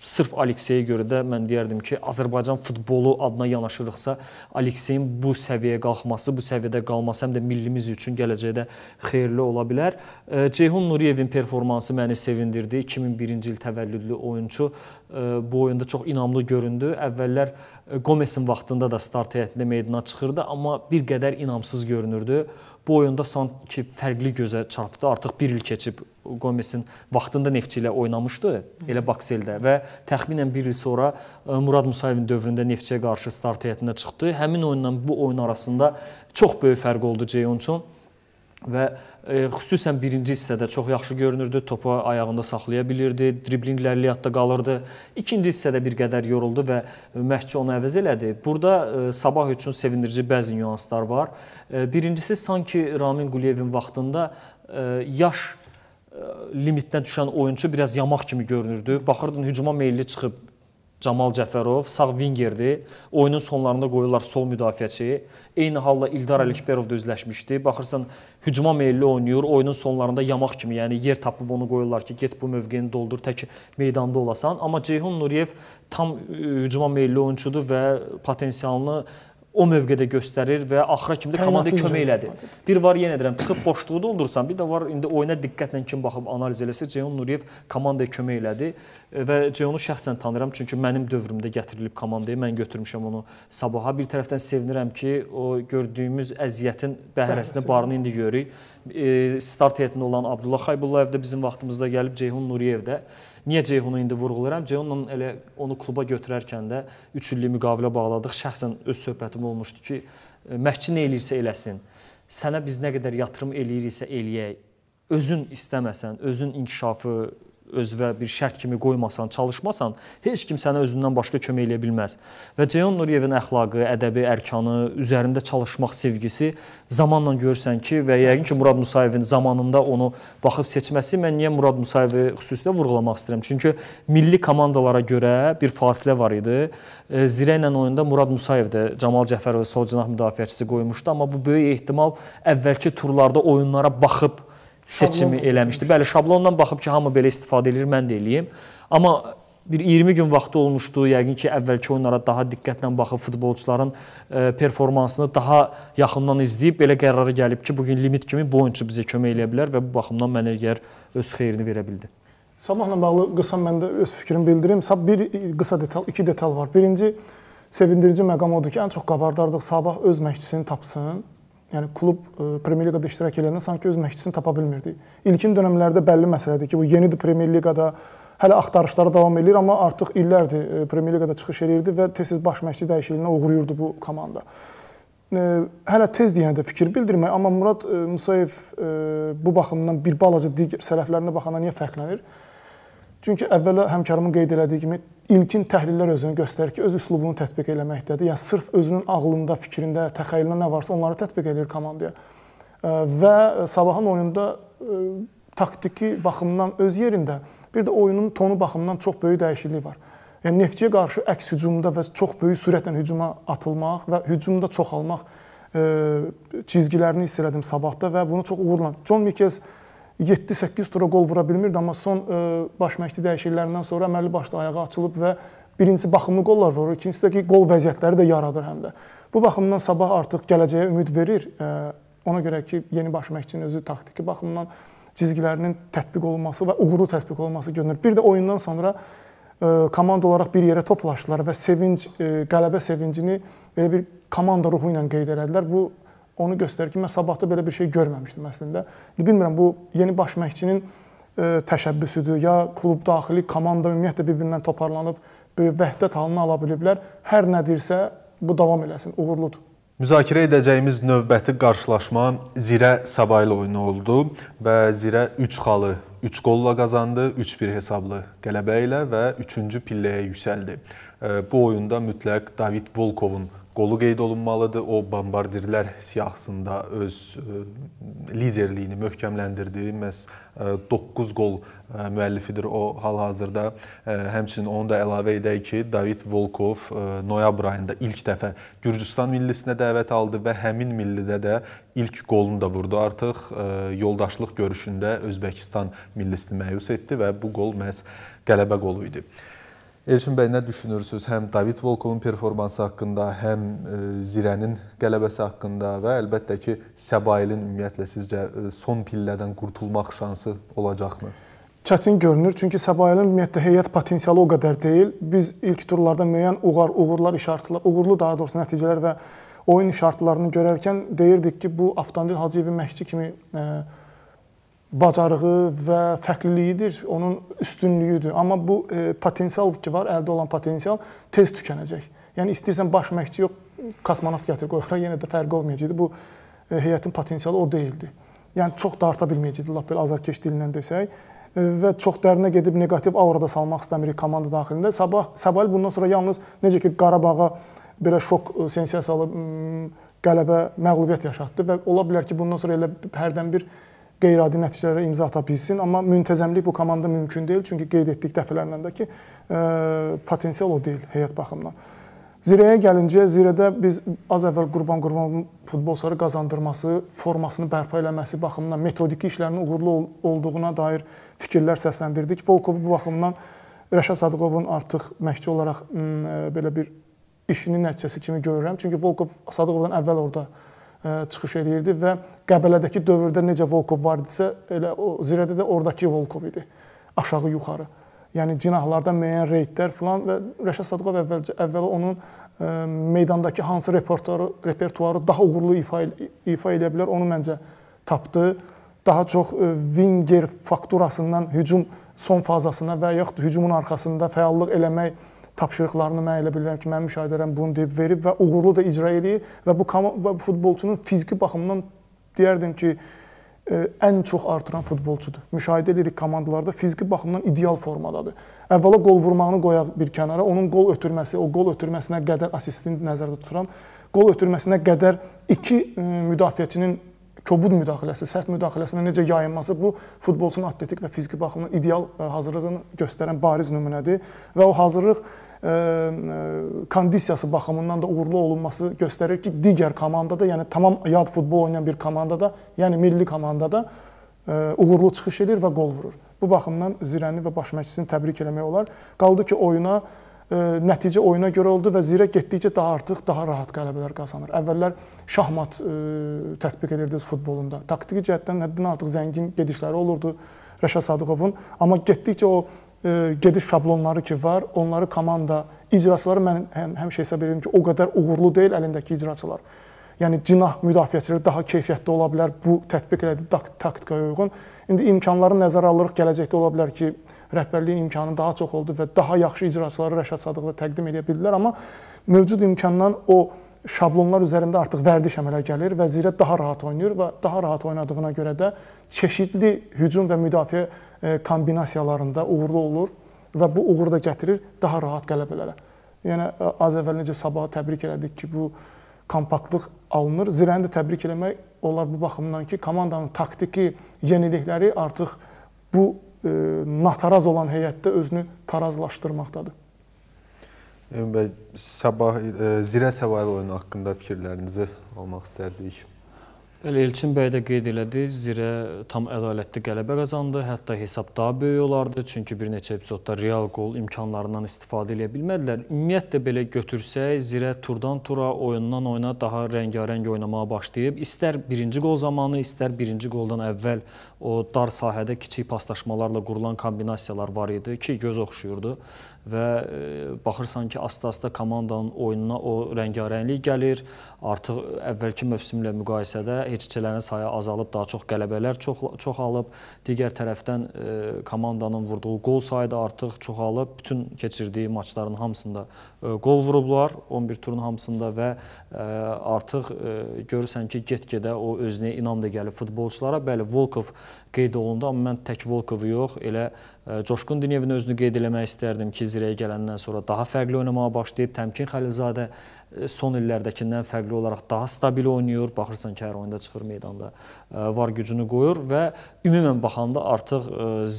Sırf Alekseyə görə də mən deyərdim ki, Azərbaycan futbolu adına yanaşırıqsa, Alekseyin bu səviyyəyə qalxması, bu səviyyədə qalması həm də millimiz üçün gələcəkdə xeyirli ola bilər. Ceyhun Nuriyevin performansı məni sevindirdi. 2001-ci il təvəllüdlü oyunçu bu oyunda çox inamlı göründü. Əvvəllər Gomesin vaxtında da start heyətində meydana çıxırdı, amma bir qədər inamsız görünürdü. Bu oyunda sanki fərqli gözə çarpdı. Artıq 1 il keçib Gomesin vaxtında Neftçi ilə oynamışdı, elə Bakseldə və təxminən 1 il sonra e, Murad Musayevin dövründə Neftçiyə qarşı start heyətində çıxdı. Həmin oyunla bu oyun arasında çox böyük fərq oldu Ceyon üçün və E, xüsusən birinci hissədə çox yaxşı görünürdü. Topu ayağında saxlaya bilirdi, driblinqlərlə yadda qalırdı. İkinci hissədə bir qədər yoruldu və məhçi onu əvəz elədi. Burada e, Sabah üçün sevindirici bəzi nüanslar var. E, birincisi sanki Ramin Quliyevin vaxtında yaş limitdən düşən oyunçu biraz yamaq kimi görünürdü. Baxırdın hücuma meylli çıxıb Camal Cəfərov, sağ vingerdir. Oyunun sonlarında qoyurlar sol müdafiəçi. Eyni halda İldar Əlikbərov da özləşmişdi. Baxırsan, hücuma meyilli oynayır. Oyunun sonlarında yamaq kimi, yəni yer tapıb onu qoyurlar ki, get bu mövqeyini doldur, tək meydanda olasan. Amma Ceyhun Nuriyev tam hücuma meyilli oyunçudur və potensialını o mövqedə göstərir və axıra kimi də komandaya kömək elədi. Bir var yenə deyirəm, çıxıb boşluğu doldursan, bir də var indi oyuna diqqətlə kim baxıb analiz eləsə, Ceyon Nuriyev komandaya kömək elədi e, və Ceyonu şəxsən tanıram, çünki mənim dövrümdə gətirilib komandaya, mən götürmüşəm onu Sabaha. Bir tərəfdən sevinirəm ki, o gördüyümüz əziyyətin bəhrəsində barını indi görürük. E, start heyətində olan Abdullah Xaybullayev də bizim vaxtımızda gəlib, Ceyhun Nuriyev də. Niyə Ceyhunu indi vurğulayıram? Ceyhunla elə onu kluba götürərkən də 3 illik müqavilə bağladıq. Şəxsən öz söhbətim olmuşdu ki, e, məşqçi nə eləyirsə eləsin. Sənə biz nə qədər yatırım eləyiriksə eləyək. Özün istəməsən, özün inkişafı, özünə bir şərt kimi qoymasan, çalışmasan, heç kim sənə özündən başqa kömək eləyə bilməz. Və Ceyhun Nuriyevin əxlaqı, ədəbi ərkanı, üzərində çalışmaq sevgisi zamanla görürsən ki, və yəqin ki, Murad Musayevin zamanında onu baxıb seçməsi mən niyə Murad Musayevi xüsusilə vurğulamaq istəyirəm? Çünki milli komandalara görə bir fasilə var idi. E, Zirə ilə oyunda Murad Musayev də Camal Cəfərov sol cinah müdafiəçisi qoymuşdu, amma bu böyük ehtimal əvvəlki turlarda oyunlara baxıb seçimi Şablon eləmişdi. Bəli, şablondan baxıb ki, hamı belə istifadə edir, mən də eləyim. Amma bir 20 gün vaxtı olmuşdu. Yəqin ki, əvvəlki oyunlara daha diqqətlə baxıb futbolçuların e, performansını daha yaxından izləyib belə qərara gəlib ki, bu gün limit kimi bu oyunçu bizə kömək eləyə bilər və bu baxımdan mənə gəlir öz xeyrini verə bildi. Sabahla bağlı qısa mən də öz fikrimi bildirim. Sab bir qısa detal, iki detal var. Birinci sevindirici məqam odur ki, ən çox qabardardıq Sabah öz məşqçisini tapsın Yəni klub e, Premyer Liqada iştirak edəndə sanki öz məşqçisini tapa bilmirdi. İlkin dövrlərdə bəlli məsələdir ki, bu yenidir Premyer Liqada. Hələ axtarışları davam eləyir, amma artıq illərdir e, Premyer Liqada çıxış eləyirdi və tez-tez baş məşqçi dəyişikliyinə uğrayırdı bu komanda. E, hələ tez deyənə də fikir bildirmək, amma Murad Musayev bu baxımdan bir balaca digər sələflərinə baxanda niyə fərqlənir? Çünki əvvəla həmkarımın qeyd elədiyi kimi ilkin təhlillər özünü göstərir ki, öz üslubunu tətbiq eləməkdədir. Yəni sırf özünün ağlında, fikrində, təxəyyülündə nə varsa onları tətbiq eləyir komandaya. Və Sabahın oyununda taktiki baxımdan öz yerində, bir də oyunun tonu baxımından çox böyük dəyişiklik var. Yəni Neftçiyə qarşı əks hücumda və çox böyük sürətlə hücuma atılmaq və hücumda çoxalmaq çizgilərini hiss elədim Sabahda və bunu çox uğurla. John Mikels 7-8 tura qol vura bilmirdi, amma son ə, e, baş məşqçi dəyişikliklərindən sonra əməlli başlı ayağa açılıb və birinci baxımlı qollar vurur, ikincisi də ki, qol vəziyyətləri də yaradır həm də. Bu baxımdan Sabah artıq gələcəyə ümid verir. Ə, e, ona görə ki, yeni baş məşqçinin özü taktiki baxımdan cizgilərinin tətbiq olunması və uğurlu tətbiq olunması görünür. Bir də oyundan sonra ə, e, komanda olaraq bir yerə toplaşdılar və sevinc, ə, qələbə sevincini belə bir komanda ruhu ilə qeyd elədilər. Bu onu göstərir ki, mən sabahda belə bir şey görməmişdim əslində. Bilmirəm bu yeni baş məşqçinin e, təşəbbüsüdür ya klub daxili komanda ümumiyyətlə bir-birindən toparlanıb böyük vəhdət halına ala biliblər. Hər nə deyirsə bu davam eləsin, uğurludur. Müzakirə edəcəyimiz növbəti qarşılaşma Zirə Sabaylı oyunu oldu və Zirə 3 xalı 3 qolla qazandı, 3-1 hesablı qələbə ilə və 3-cü pilləyə yüksəldi. E, bu oyunda mütləq David Volkovun Qolu qeyd olunmalıdır. O bombardirlər siyahısında öz e, liderliyini möhkəmləndirdi. Məs 9 qol müəllifidir o hal-hazırda. E, həmçinin onu da əlavə edək ki, David Volkov e, noyabr ayında ilk dəfə Gürcüstan millisinə dəvət aldı və həmin millidə də ilk qolunu da vurdu. Artıq yoldaşlıq görüşündə Özbəkistan millisini məyus etdi və bu qol məhz qələbə qolu idi. Elçin bəy nə düşünürsüz həm David Volkovun performansı haqqında, həm e, Zirənin qələbəsi haqqında və əlbəttə ki, Səbailin ümumiyyətlə sizcə e, son pillədən qurtulmaq şansı olacaqmı? Çətin görünür, çünki Səbailin ümumiyyətlə heyət potensialı o qədər deyil. Biz ilk turlarda müəyyən uğar, uğurlar işartlar, uğurlu daha doğrusu nəticələr və oyun işartlarını görərkən deyirdik ki, bu Avtomobil Hacıyevi Məhçi kimi e, bacarığı və fərqliliyidir, onun üstünlüyüdür. Amma bu e, potensial ki var, əldə olan potensial tez tükənəcək. Yəni istəyirsən baş məşqçi yox, kosmonavt gətir qoyaq, yenə də fərqi olmayacaqdı. Bu e, heyətin potensialı o deyildi. Yəni çox da arta bilməyəcəkdi, lap belə azarkeş dilindən desək e, və çox dərinə gedib neqativ aurada salmaq istəmirik komanda daxilində. Sabah Səbəl bundan sonra yalnız necə ki Qarabağa belə şok e, sensasiyalı qələbə, məğlubiyyət yaşatdı və ola bilər ki, bundan sonra elə hərdən bir qeyri-adi nəticələrə imza ata bilsin. Amma müntəzəmlik bu komanda mümkün deyil. Çünki qeyd etdik dəfələrlə də ki, e, potensial o deyil heyət baxımından. Zirəyə gəlincə, Zirədə biz az əvvəl Qurban Qurban futbolçuları qazandırması, formasını bərpa eləməsi baxımından metodiki işlərinin uğurlu olduğuna dair fikirlər səsləndirdik. Volkov bu baxımdan Rəşad Sadıqovun artıq məşqçi olaraq e, belə bir işinin nəticəsi kimi görürəm. Çünki Volkov Sadıqovdan əvvəl orada E, çıxış eləyirdi və Qəbələdəki dövrdə necə Volkov var idisə, elə o Zirədə də ordakı Volkov idi. Aşağı yuxarı. Yəni cinahlardan müəyyən reydlər filan və Rəşad Sadıqov əvvəlcə əvvəla onun e, meydandakı hansı repertuarı repertuarı daha uğurlu ifa ifa eləyə bilər, onu məncə tapdı. Daha çox e, Winger fakturasından hücum son fazasına və yaxud hücumun arxasında fəallıq eləmək tapşırıqlarını mən elə bilirəm ki, mənim müşahidələrəm bunu deyib verib və uğurlu da icra eləyir və bu və futbolçunun fiziki baxımdan deyərdim ki, ə, e, ən çox artıran futbolçudur. Müşahidə edirik komandalarda fiziki baxımdan ideal formadadır. Əvvəla qol vurmağını qoyaq bir kənara, onun qol ötürməsi, o qol ötürməsinə qədər assistini nəzərdə tuturam. Qol ötürməsinə qədər iki ə, e, müdafiəçinin kobud müdaxiləsi, sərt müdaxiləsinə necə yayınması bu futbolçunun atletik və fiziki baxımdan ideal e, hazırlığını göstərən bariz nümunədir və o hazırlıq e, e, kondisiyası baxımından da uğurlu olunması göstərir ki, digər komandada, yəni tamam yad futbol oynayan bir komandada, yəni milli komandada uğurlu çıxış edir və qol vurur. Bu baxımdan Zirəni və baş məşqçisini təbrik eləmək olar. Qaldı ki, oyuna nəticə oyuna görə oldu və Zirə getdikcə daha artıq daha rahat qələbələr qazanır. Əvvəllər şahmat ə, tətbiq edirdiniz futbolunda. Taktiki cəhətdən həddindən artıq zəngin gedişləri olurdu Rəşad Sadıqovun, amma getdikcə o ə, gediş şablonları ki var, onları komanda icraçıları mən həm, həmişə hesab edirəm ki, o qədər uğurlu deyil əlindəki icraçılar. Yəni cinah müdafiəçiləri daha keyfiyyətli ola bilər bu tətbiq elədiyi taktikaya uyğun. İndi imkanları nəzərə alırıq, gələcəkdə ola bilər ki, rəhbərliyin imkanı daha çox oldu və daha yaxşı icraçıları Rəşad Sadıqova təqdim edə bildilər, amma mövcud imkandan o şablonlar üzərində artıq vərdiş əmələ gəlir və Zirə daha rahat oynayır və daha rahat oynadığına görə də çeşidli hücum və müdafiə e, kombinasiyalarında uğurlu olur və bu uğur da gətirir daha rahat qələbələrə. Yəni az əvvəl necə sabahı təbrik elədik ki, bu kompaktlıq alınır. Zirəni də təbrik eləmək olar bu baxımdan ki, komandanın taktiki yenilikləri artıq bu E, nataraz olan heyətdə özünü tarazlaşdırmaqdadır. Emin bəy, sabah e, Zirə Səvail oyunu haqqında fikirlərinizi almaq istərdik. Bəli, Elçin bəy də qeyd elədi, Zirə tam ədalətli qələbə qazandı. Hətta hesab daha böyük olardı, çünki bir neçə epizodda real qol imkanlarından istifadə edə bilmədilər. Ümumiyyətlə belə götürsək, Zirə turdan tura, oyundan oyuna daha rəngarəng oynamağa başlayıb. İstər birinci qol zamanı, istər birinci qoldan əvvəl o dar sahədə kiçik paslaşmalarla qurulan kombinasiyalar var idi ki, göz oxşuyurdu və e, baxırsan ki, asta-asta komandanın oyununa o rəngarənlik gəlir. Artıq əvvəlki mövsümlə müqayisədə heççilərin sayı azalıb, daha çox qələbələr çox çoxalıb. Digər tərəfdən e, komandanın vurduğu qol sayı da artıq çoxalıb. Bütün keçirdiyi maçların hamısında qol e, vurublar, 11 turun hamısında və artıq görürsən ki, get-gedə o özünə inam da gəlir futbolçulara. Bəli, Volkov qeyd olundu, amma mən tək Volkovu yox, elə Coşqun Diniyevin özünü qeyd eləmək istərdim ki, zirəyə gələndən sonra daha fərqli oynamağa başlayıb. Təmkin Xəlilzadə son illərdəkindən fərqli olaraq daha stabil oynayır. Baxırsan ki, hər oyunda çıxır meydanda var gücünü qoyur və ümumən baxanda artıq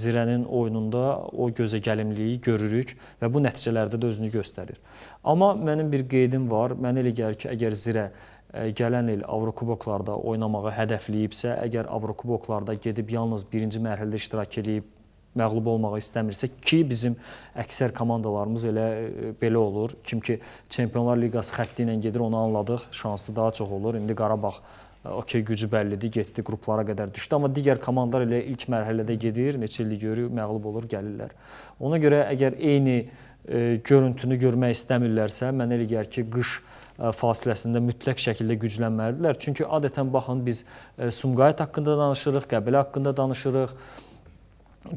zirənin oyununda o gözə gəlimliyi görürük və bu nəticələrdə də özünü göstərir. Amma mənim bir qeydim var. Mənə elə gəlir ki, əgər zirə gələn il Avrokuboklarda oynamağı hədəfləyibsə, əgər Avrokuboklarda gedib yalnız birinci mərhələdə iştirak edib, məğlub olmağı istəmirsə ki, bizim əksər komandalarımız elə e, belə olur. Kim ki Çempionlar Liqası xətti ilə gedir, onu anladıq. Şansı daha çox olur. İndi Qarabağ e, okey gücü bəllidir, getdi qruplara qədər düşdü, amma digər komandalar elə ilk mərhələdə gedir, neçə illik görür, məğlub olur, gəlirlər. Ona görə əgər eyni e, görüntünü görmək istəmirlərsə, mənə elə gəlir ki, qış e, fasiləsində mütləq şəkildə güclənməlidirlər. Çünki adətən baxın biz Sumqayıt haqqında danışırıq, Qəbələ haqqında danışırıq,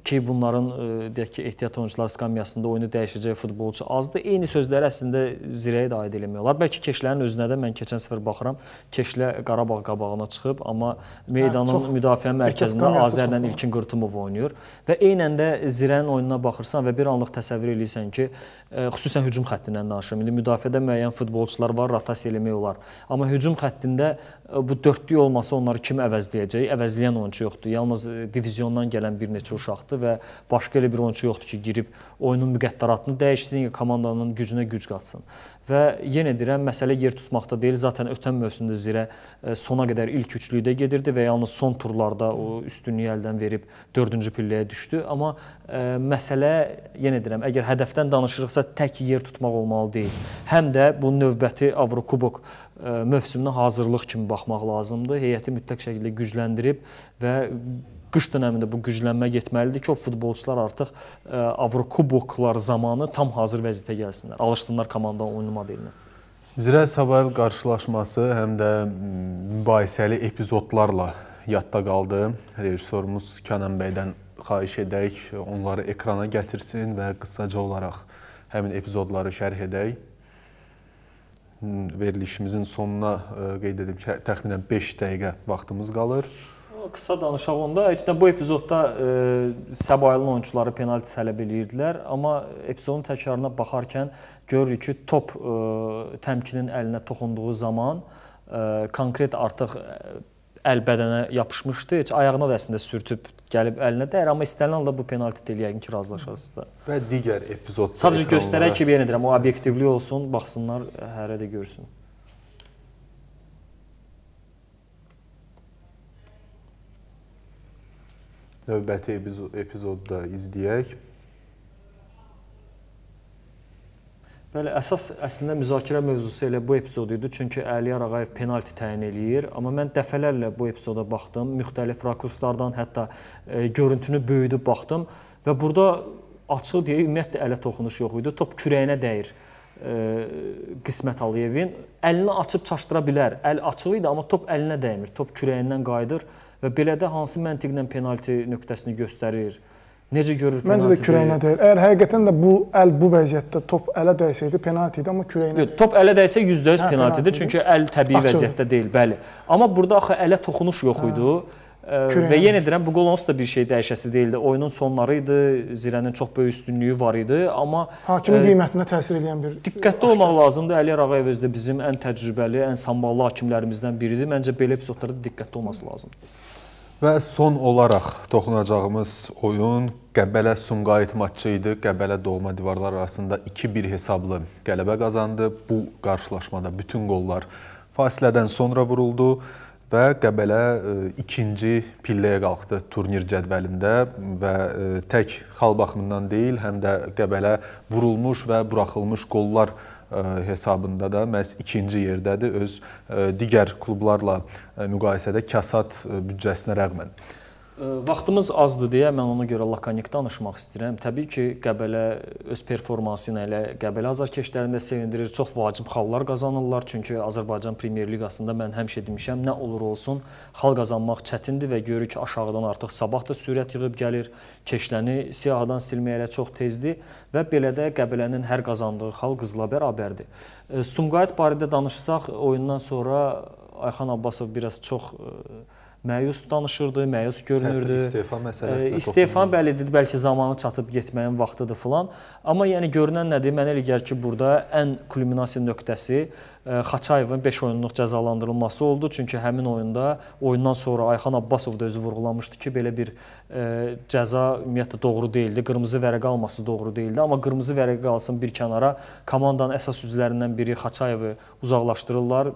ki, bunların e, deyək ki, ehtiyat oyunçular skamyasında oyunu dəyişəcək futbolçu azdır. Eyni sözləri əslində Zirəyə də aid eləmək olar. Bəlkə Keşlərin özünə də mən keçən səfər baxıram. Keşlə Qarabağ qabağına çıxıb, amma hə, meydanın hə, müdafiə mərkəzində Azərdən İlkin Qırtımov oynayır və eynən də Zirənin oyununa baxırsan və bir anlıq təsəvvür eləyirsən ki, e, xüsusən hücum xəttindən danışıram. İndi müdafiədə müəyyən futbolçular var, rotasiya eləmək olar. Amma hücum xəttində bu dördlük olmasa onları kim əvəzləyəcək? Əvəzləyən oyunçu yoxdur. Yalnız e, diviziondan gələn bir neçə uşaqdır və başqa elə bir oyunçu yoxdur ki, girib oyunun müqəddəratını dəyişsin, komandanın gücünə güc qatsın. Və yenə deyirəm, məsələ yer tutmaqda deyil. Zaten ötən mövsümdə Zirə e, sona qədər ilk üçlükdə gedirdi və yalnız son turlarda o üstünlüyü əldən verib 4-cü pilləyə düşdü. Amma ə, e, məsələ yenə deyirəm, əgər hədəfdən danışırıqsa tək yer tutmaq olmalı deyil. Həm də bu növbəti Avrokubok mövsümünə hazırlıq kimi baxmaq lazımdır. Heyəti mütləq şəkildə gücləndirib və qış dövründə bu güclənmə getməlidir ki, o futbolçular artıq Avrokuboklar zamanı tam hazır vəziyyətə gəlsinlər, alışsınlar komandanın oyun modelinə. Zirə Sabah qarşılaşması həm də mübahisəli epizodlarla yadda qaldı. Rejissorumuz Kənan bəydən xahiş edək, onları ekrana gətirsin və qısaca olaraq həmin epizodları şərh edək. Hmm, verilişimizin sonuna e, qeyd edib ki, təxminən 5 dəqiqə vaxtımız qalır. Qısa danışaq onda. Əslində bu epizodda e, Səbailin oyunçuları penalti tələb edirdilər, amma epizodun təkrarına baxarkən görürük ki, top e, təmkinin əlinə toxunduğu zaman e, konkret artıq e, əl bədənə yapışmışdı. Heç ayağına da əslində sürtüb gəlib əlinə dəyər, amma istənilən halda bu penalti deyil, yəqin ki, razılaşarsınız da. Və digər epizodda Sadəcə göstərək ki, yenə deyirəm, o obyektivlik olsun, baxsınlar, hərə də görsün. Növbəti epizodda izləyək. Bəli, əsas əslində müzakirə mövzusu elə bu epizod idi, çünki Əliyar Ağayev penalti təyin eləyir, amma mən dəfələrlə bu epizoda baxdım, müxtəlif rakurslardan, hətta e, görüntünü böyüdüb baxdım və burada açıq deyə ümumiyyətlə ələ toxunuş yox idi. Top kürəyinə dəyir. E, qismət Aliyevin əlini açıb çaşdıra bilər. Əl açıq idi, amma top əlinə dəymir. Top kürəyindən qayıdır və belə də hansı məntiqlə penalti nöqtəsini göstərir? Necə görür penaltini? Məncə də kürəyinə dəyir. Əgər həqiqətən də bu əl bu vəziyyətdə top ələ dəysəydi penalti idi, amma kürəyinə. Yox, top ələ dəysə 100% hə, penaltidir, çünki əl təbii Açıldı. vəziyyətdə deyil, bəli. Amma burada axı ələ toxunuş yox hə. idi. Kürəyinə. Və yenə deyirəm, bu qol onsuz da bir şey dəyişəsi deyildi. Oyunun sonları idi, Zirənin çox böyük üstünlüyü var idi, amma hakimin qiymətinə təsir edən bir diqqətli olmaq başqa. lazımdır. Əli Rağayev özü də bizim ən təcrübəli, ən samballı hakimlərimizdən biridir. Məncə belə epizodlarda diqqətli olması lazımdır. Və son olaraq toxunacağımız oyun Qəbələ-Sumqayıt matçı idi. Qəbələ doğma divarlar arasında 2-1 hesablı qələbə qazandı. Bu qarşılaşmada bütün qollar fasilədən sonra vuruldu və Qəbələ e, ikinci pilləyə qalxdı turnir cədvəlində və e, tək xal baxımından deyil, həm də Qəbələ vurulmuş və buraxılmış qollar arasında E, hesabında da məhz ikinci yerdədir öz e, digər klublarla e, müqayisədə Kasat büdcəsinə rəğmən. Vaxtımız azdır deyə mən ona görə lakonik danışmaq istəyirəm. Təbii ki, Qəbələ öz performansı ilə elə Qəbələ azarkeşlərini də sevindirir. Çox vacib xallar qazanırlar. Çünki Azərbaycan Premyer Liqasında mən həmişə demişəm, nə olur olsun, xal qazanmaq çətindir və görürük ki, aşağıdan artıq sabah da sürət yığıb gəlir. Keşləni siyahıdan silməyə çox tezdir və belə də Qəbələnin hər qazandığı xal qızla bərabərdir. Sumqayıt barədə danışsaq, oyundan sonra Ayxan Abbasov biraz çox məyus danışırdı, məyus görünürdü. Hətta istefa məsələsinə. E, istefa bəllidir, bəlkə zamanı çatıb getməyin vaxtıdır filan. Amma yəni görünən nədir? Mənə elə gəlir ki, burada ən kulminasiya nöqtəsi Xaçayevin 5 oyunluq cəzalandırılması oldu. Çünki həmin oyunda oyundan sonra Ayxan Abbasov da özü vurğulamışdı ki, belə bir e, cəza ümumiyyətlə doğru deyildi. Qırmızı vərəq alması doğru deyildi, amma qırmızı vərəq alsın bir kənara. Komandanın əsas üzvlərindən biri Xaçayevi uzaqlaşdırırlar,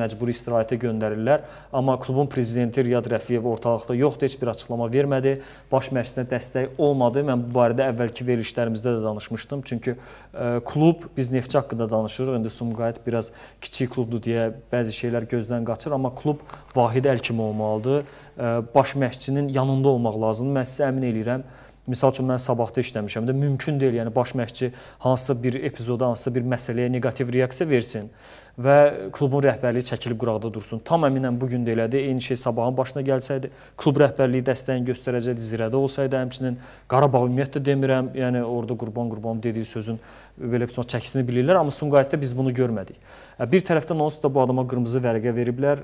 məcburi istirahətə göndərirlər. Amma klubun prezidenti Riyad Rəfiyev ortalıqda yoxdur, heç bir açıqlama vermədi. Baş məşqçisinə dəstək olmadı. Mən bu barədə əvvəlki verilişlərimizdə də danışmışdım. Çünki e, klub biz Neftçi haqqında danışırıq. İndi Sumqayıt biraz kiçik klubdur deyə bəzi şeylər gözdən qaçır, amma klub vahid əl kimi olmalıdır. Baş məşqçinin yanında olmaq lazımdır. Mən sizə əmin eləyirəm, Misal üçün mən sabahda işləmişəm də mümkün deyil, yəni baş məşqçi hansısa bir epizoda, hansısa bir məsələyə neqativ reaksiya versin və klubun rəhbərliyi çəkilib quraqda dursun. Tam əminəm bu gün də elədi. Eyni şey sabahın başına gəlsəydi, klub rəhbərliyi dəstəyini göstərəcəkdi, zirədə olsaydı, həmçinin Qarabağ ümumiyyətlə demirəm, yəni orada qurban qurban dediyi sözün belə bir son çəkisini bilirlər, amma Sumqayıtda biz bunu görmədik. E, bir tərəfdən onsuz da bu adama qırmızı vərəqə veriblər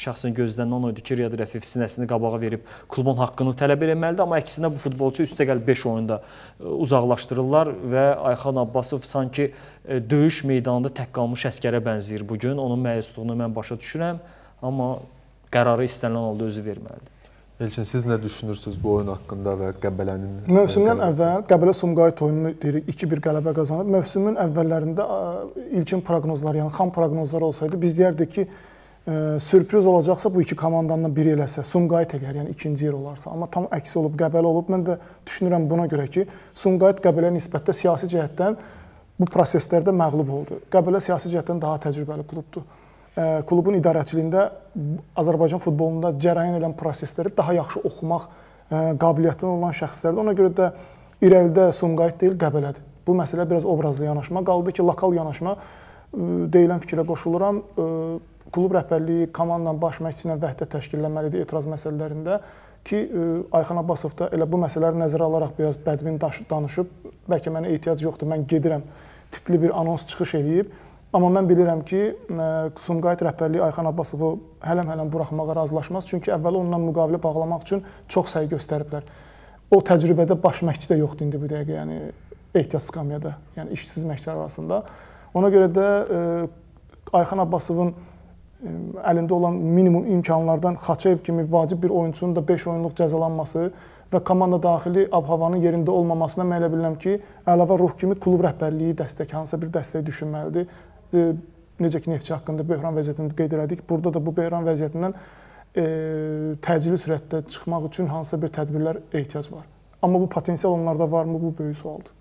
şəxsən gözlənilən o idi ki, Riyad Rəfiyev sinəsini qabağa verib klubun haqqını tələb eləməlidir, amma əksinə bu futbolçu üstəgəl 5 oyunda e, uzaqlaşdırırlar və Ayxan Abbasov sanki e, döyüş meydanında tək qalmış əsgərə bənzəyir bu gün. Onun məyusluğunu mən başa düşürəm, amma qərarı istənilən halda özü verməlidir. Elçin, siz nə düşünürsünüz bu oyun haqqında və Qəbələnin? Mövsümdən qələbəsi? əvvəl Qəbələ-Sumqayıt oyununu deyirik, 2-1 qələbə qazanıb. Mövsümün əvvəllərində ilkin proqnozlar, yəni xam proqnozlar olsaydı, biz deyərdik ki, Ə, sürpriz olacaqsa bu iki komandandan biri eləsə, Sumqayıt eləyər, yəni ikinci yer olarsa. Amma tam əksi olub, Qəbələ olub. Mən də düşünürəm buna görə ki, Sumqayıt Qəbələyə nisbətdə siyasi cəhətdən bu proseslərdə məğlub oldu. Qəbələ siyasi cəhətdən daha təcrübəli klubdur. Ə, klubun idarəçiliyində Azərbaycan futbolunda cərəyan edən prosesləri daha yaxşı oxumaq qabiliyyətinə olan şəxslərdir. Ona görə də irəlidə Sumqayıt deyil, Qəbələdir. Bu məsələ biraz obrazlı yanaşma qaldı ki, lokal yanaşma deyilən fikrə qoşuluram. Ə, klub rəhbərliyi komanda baş məşqçi ilə vəhdət təşkilləməlidir etiraz məsələlərində ki, e, Ayxan Abbasov da elə bu məsələləri nəzərə alaraq biraz bədmin danışıb, bəlkə mənə ehtiyac yoxdur, mən gedirəm tipli bir anons çıxış eləyib. Amma mən bilirəm ki, e, Sumqayıt rəhbərliyi Ayxan Abbasovu hələm-hələm buraxmağa razılaşmaz, çünki əvvəl onunla müqavilə bağlamaq üçün çox səy göstəriblər. O təcrübədə baş məşqçi də yoxdur indi bu dəqiqə, yəni ehtiyac skamyada, yəni işsiz məşqçilər arasında. Ona görə də e, Ayxan Abbasovun əlində olan minimum imkanlardan Xaçev kimi vacib bir oyunçunun da 5 oyunluq cəzalanması və komanda daxili abhavanın yerində olmamasına mən elə bilirəm ki, əlavə ruh kimi klub rəhbərliyi dəstək, hansısa bir dəstək düşünməlidir. E, necə ki, Neftçi haqqında böhran vəziyyətini qeyd elədik. Burada da bu böhran vəziyyətindən e, təcili sürətdə çıxmaq üçün hansısa bir tədbirlər ehtiyac var. Amma bu potensial onlarda varmı? Bu böyük sualdır.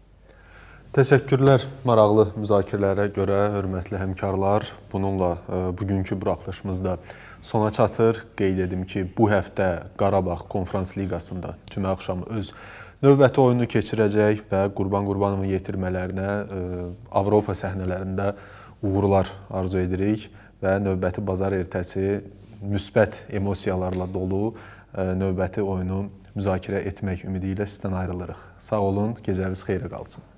Təşəkkürlər maraqlı müzakirələrə görə hörmətli həmkarlar. Bununla e, bugünkü buraxılışımızda sona çatır. Qeyd edim ki, bu həftə Qarabağ Konfrans Liqasında cümə axşamı öz növbəti oyunu keçirəcək və Qurban Qurbanovun yetirmələrinə e, Avropa səhnələrində uğurlar arzu edirik və növbəti bazar ertəsi müsbət emosiyalarla dolu e, növbəti oyunu müzakirə etmək ümidi ilə sizdən ayrılırıq. Sağ olun, gecəniz xeyrə qalsın.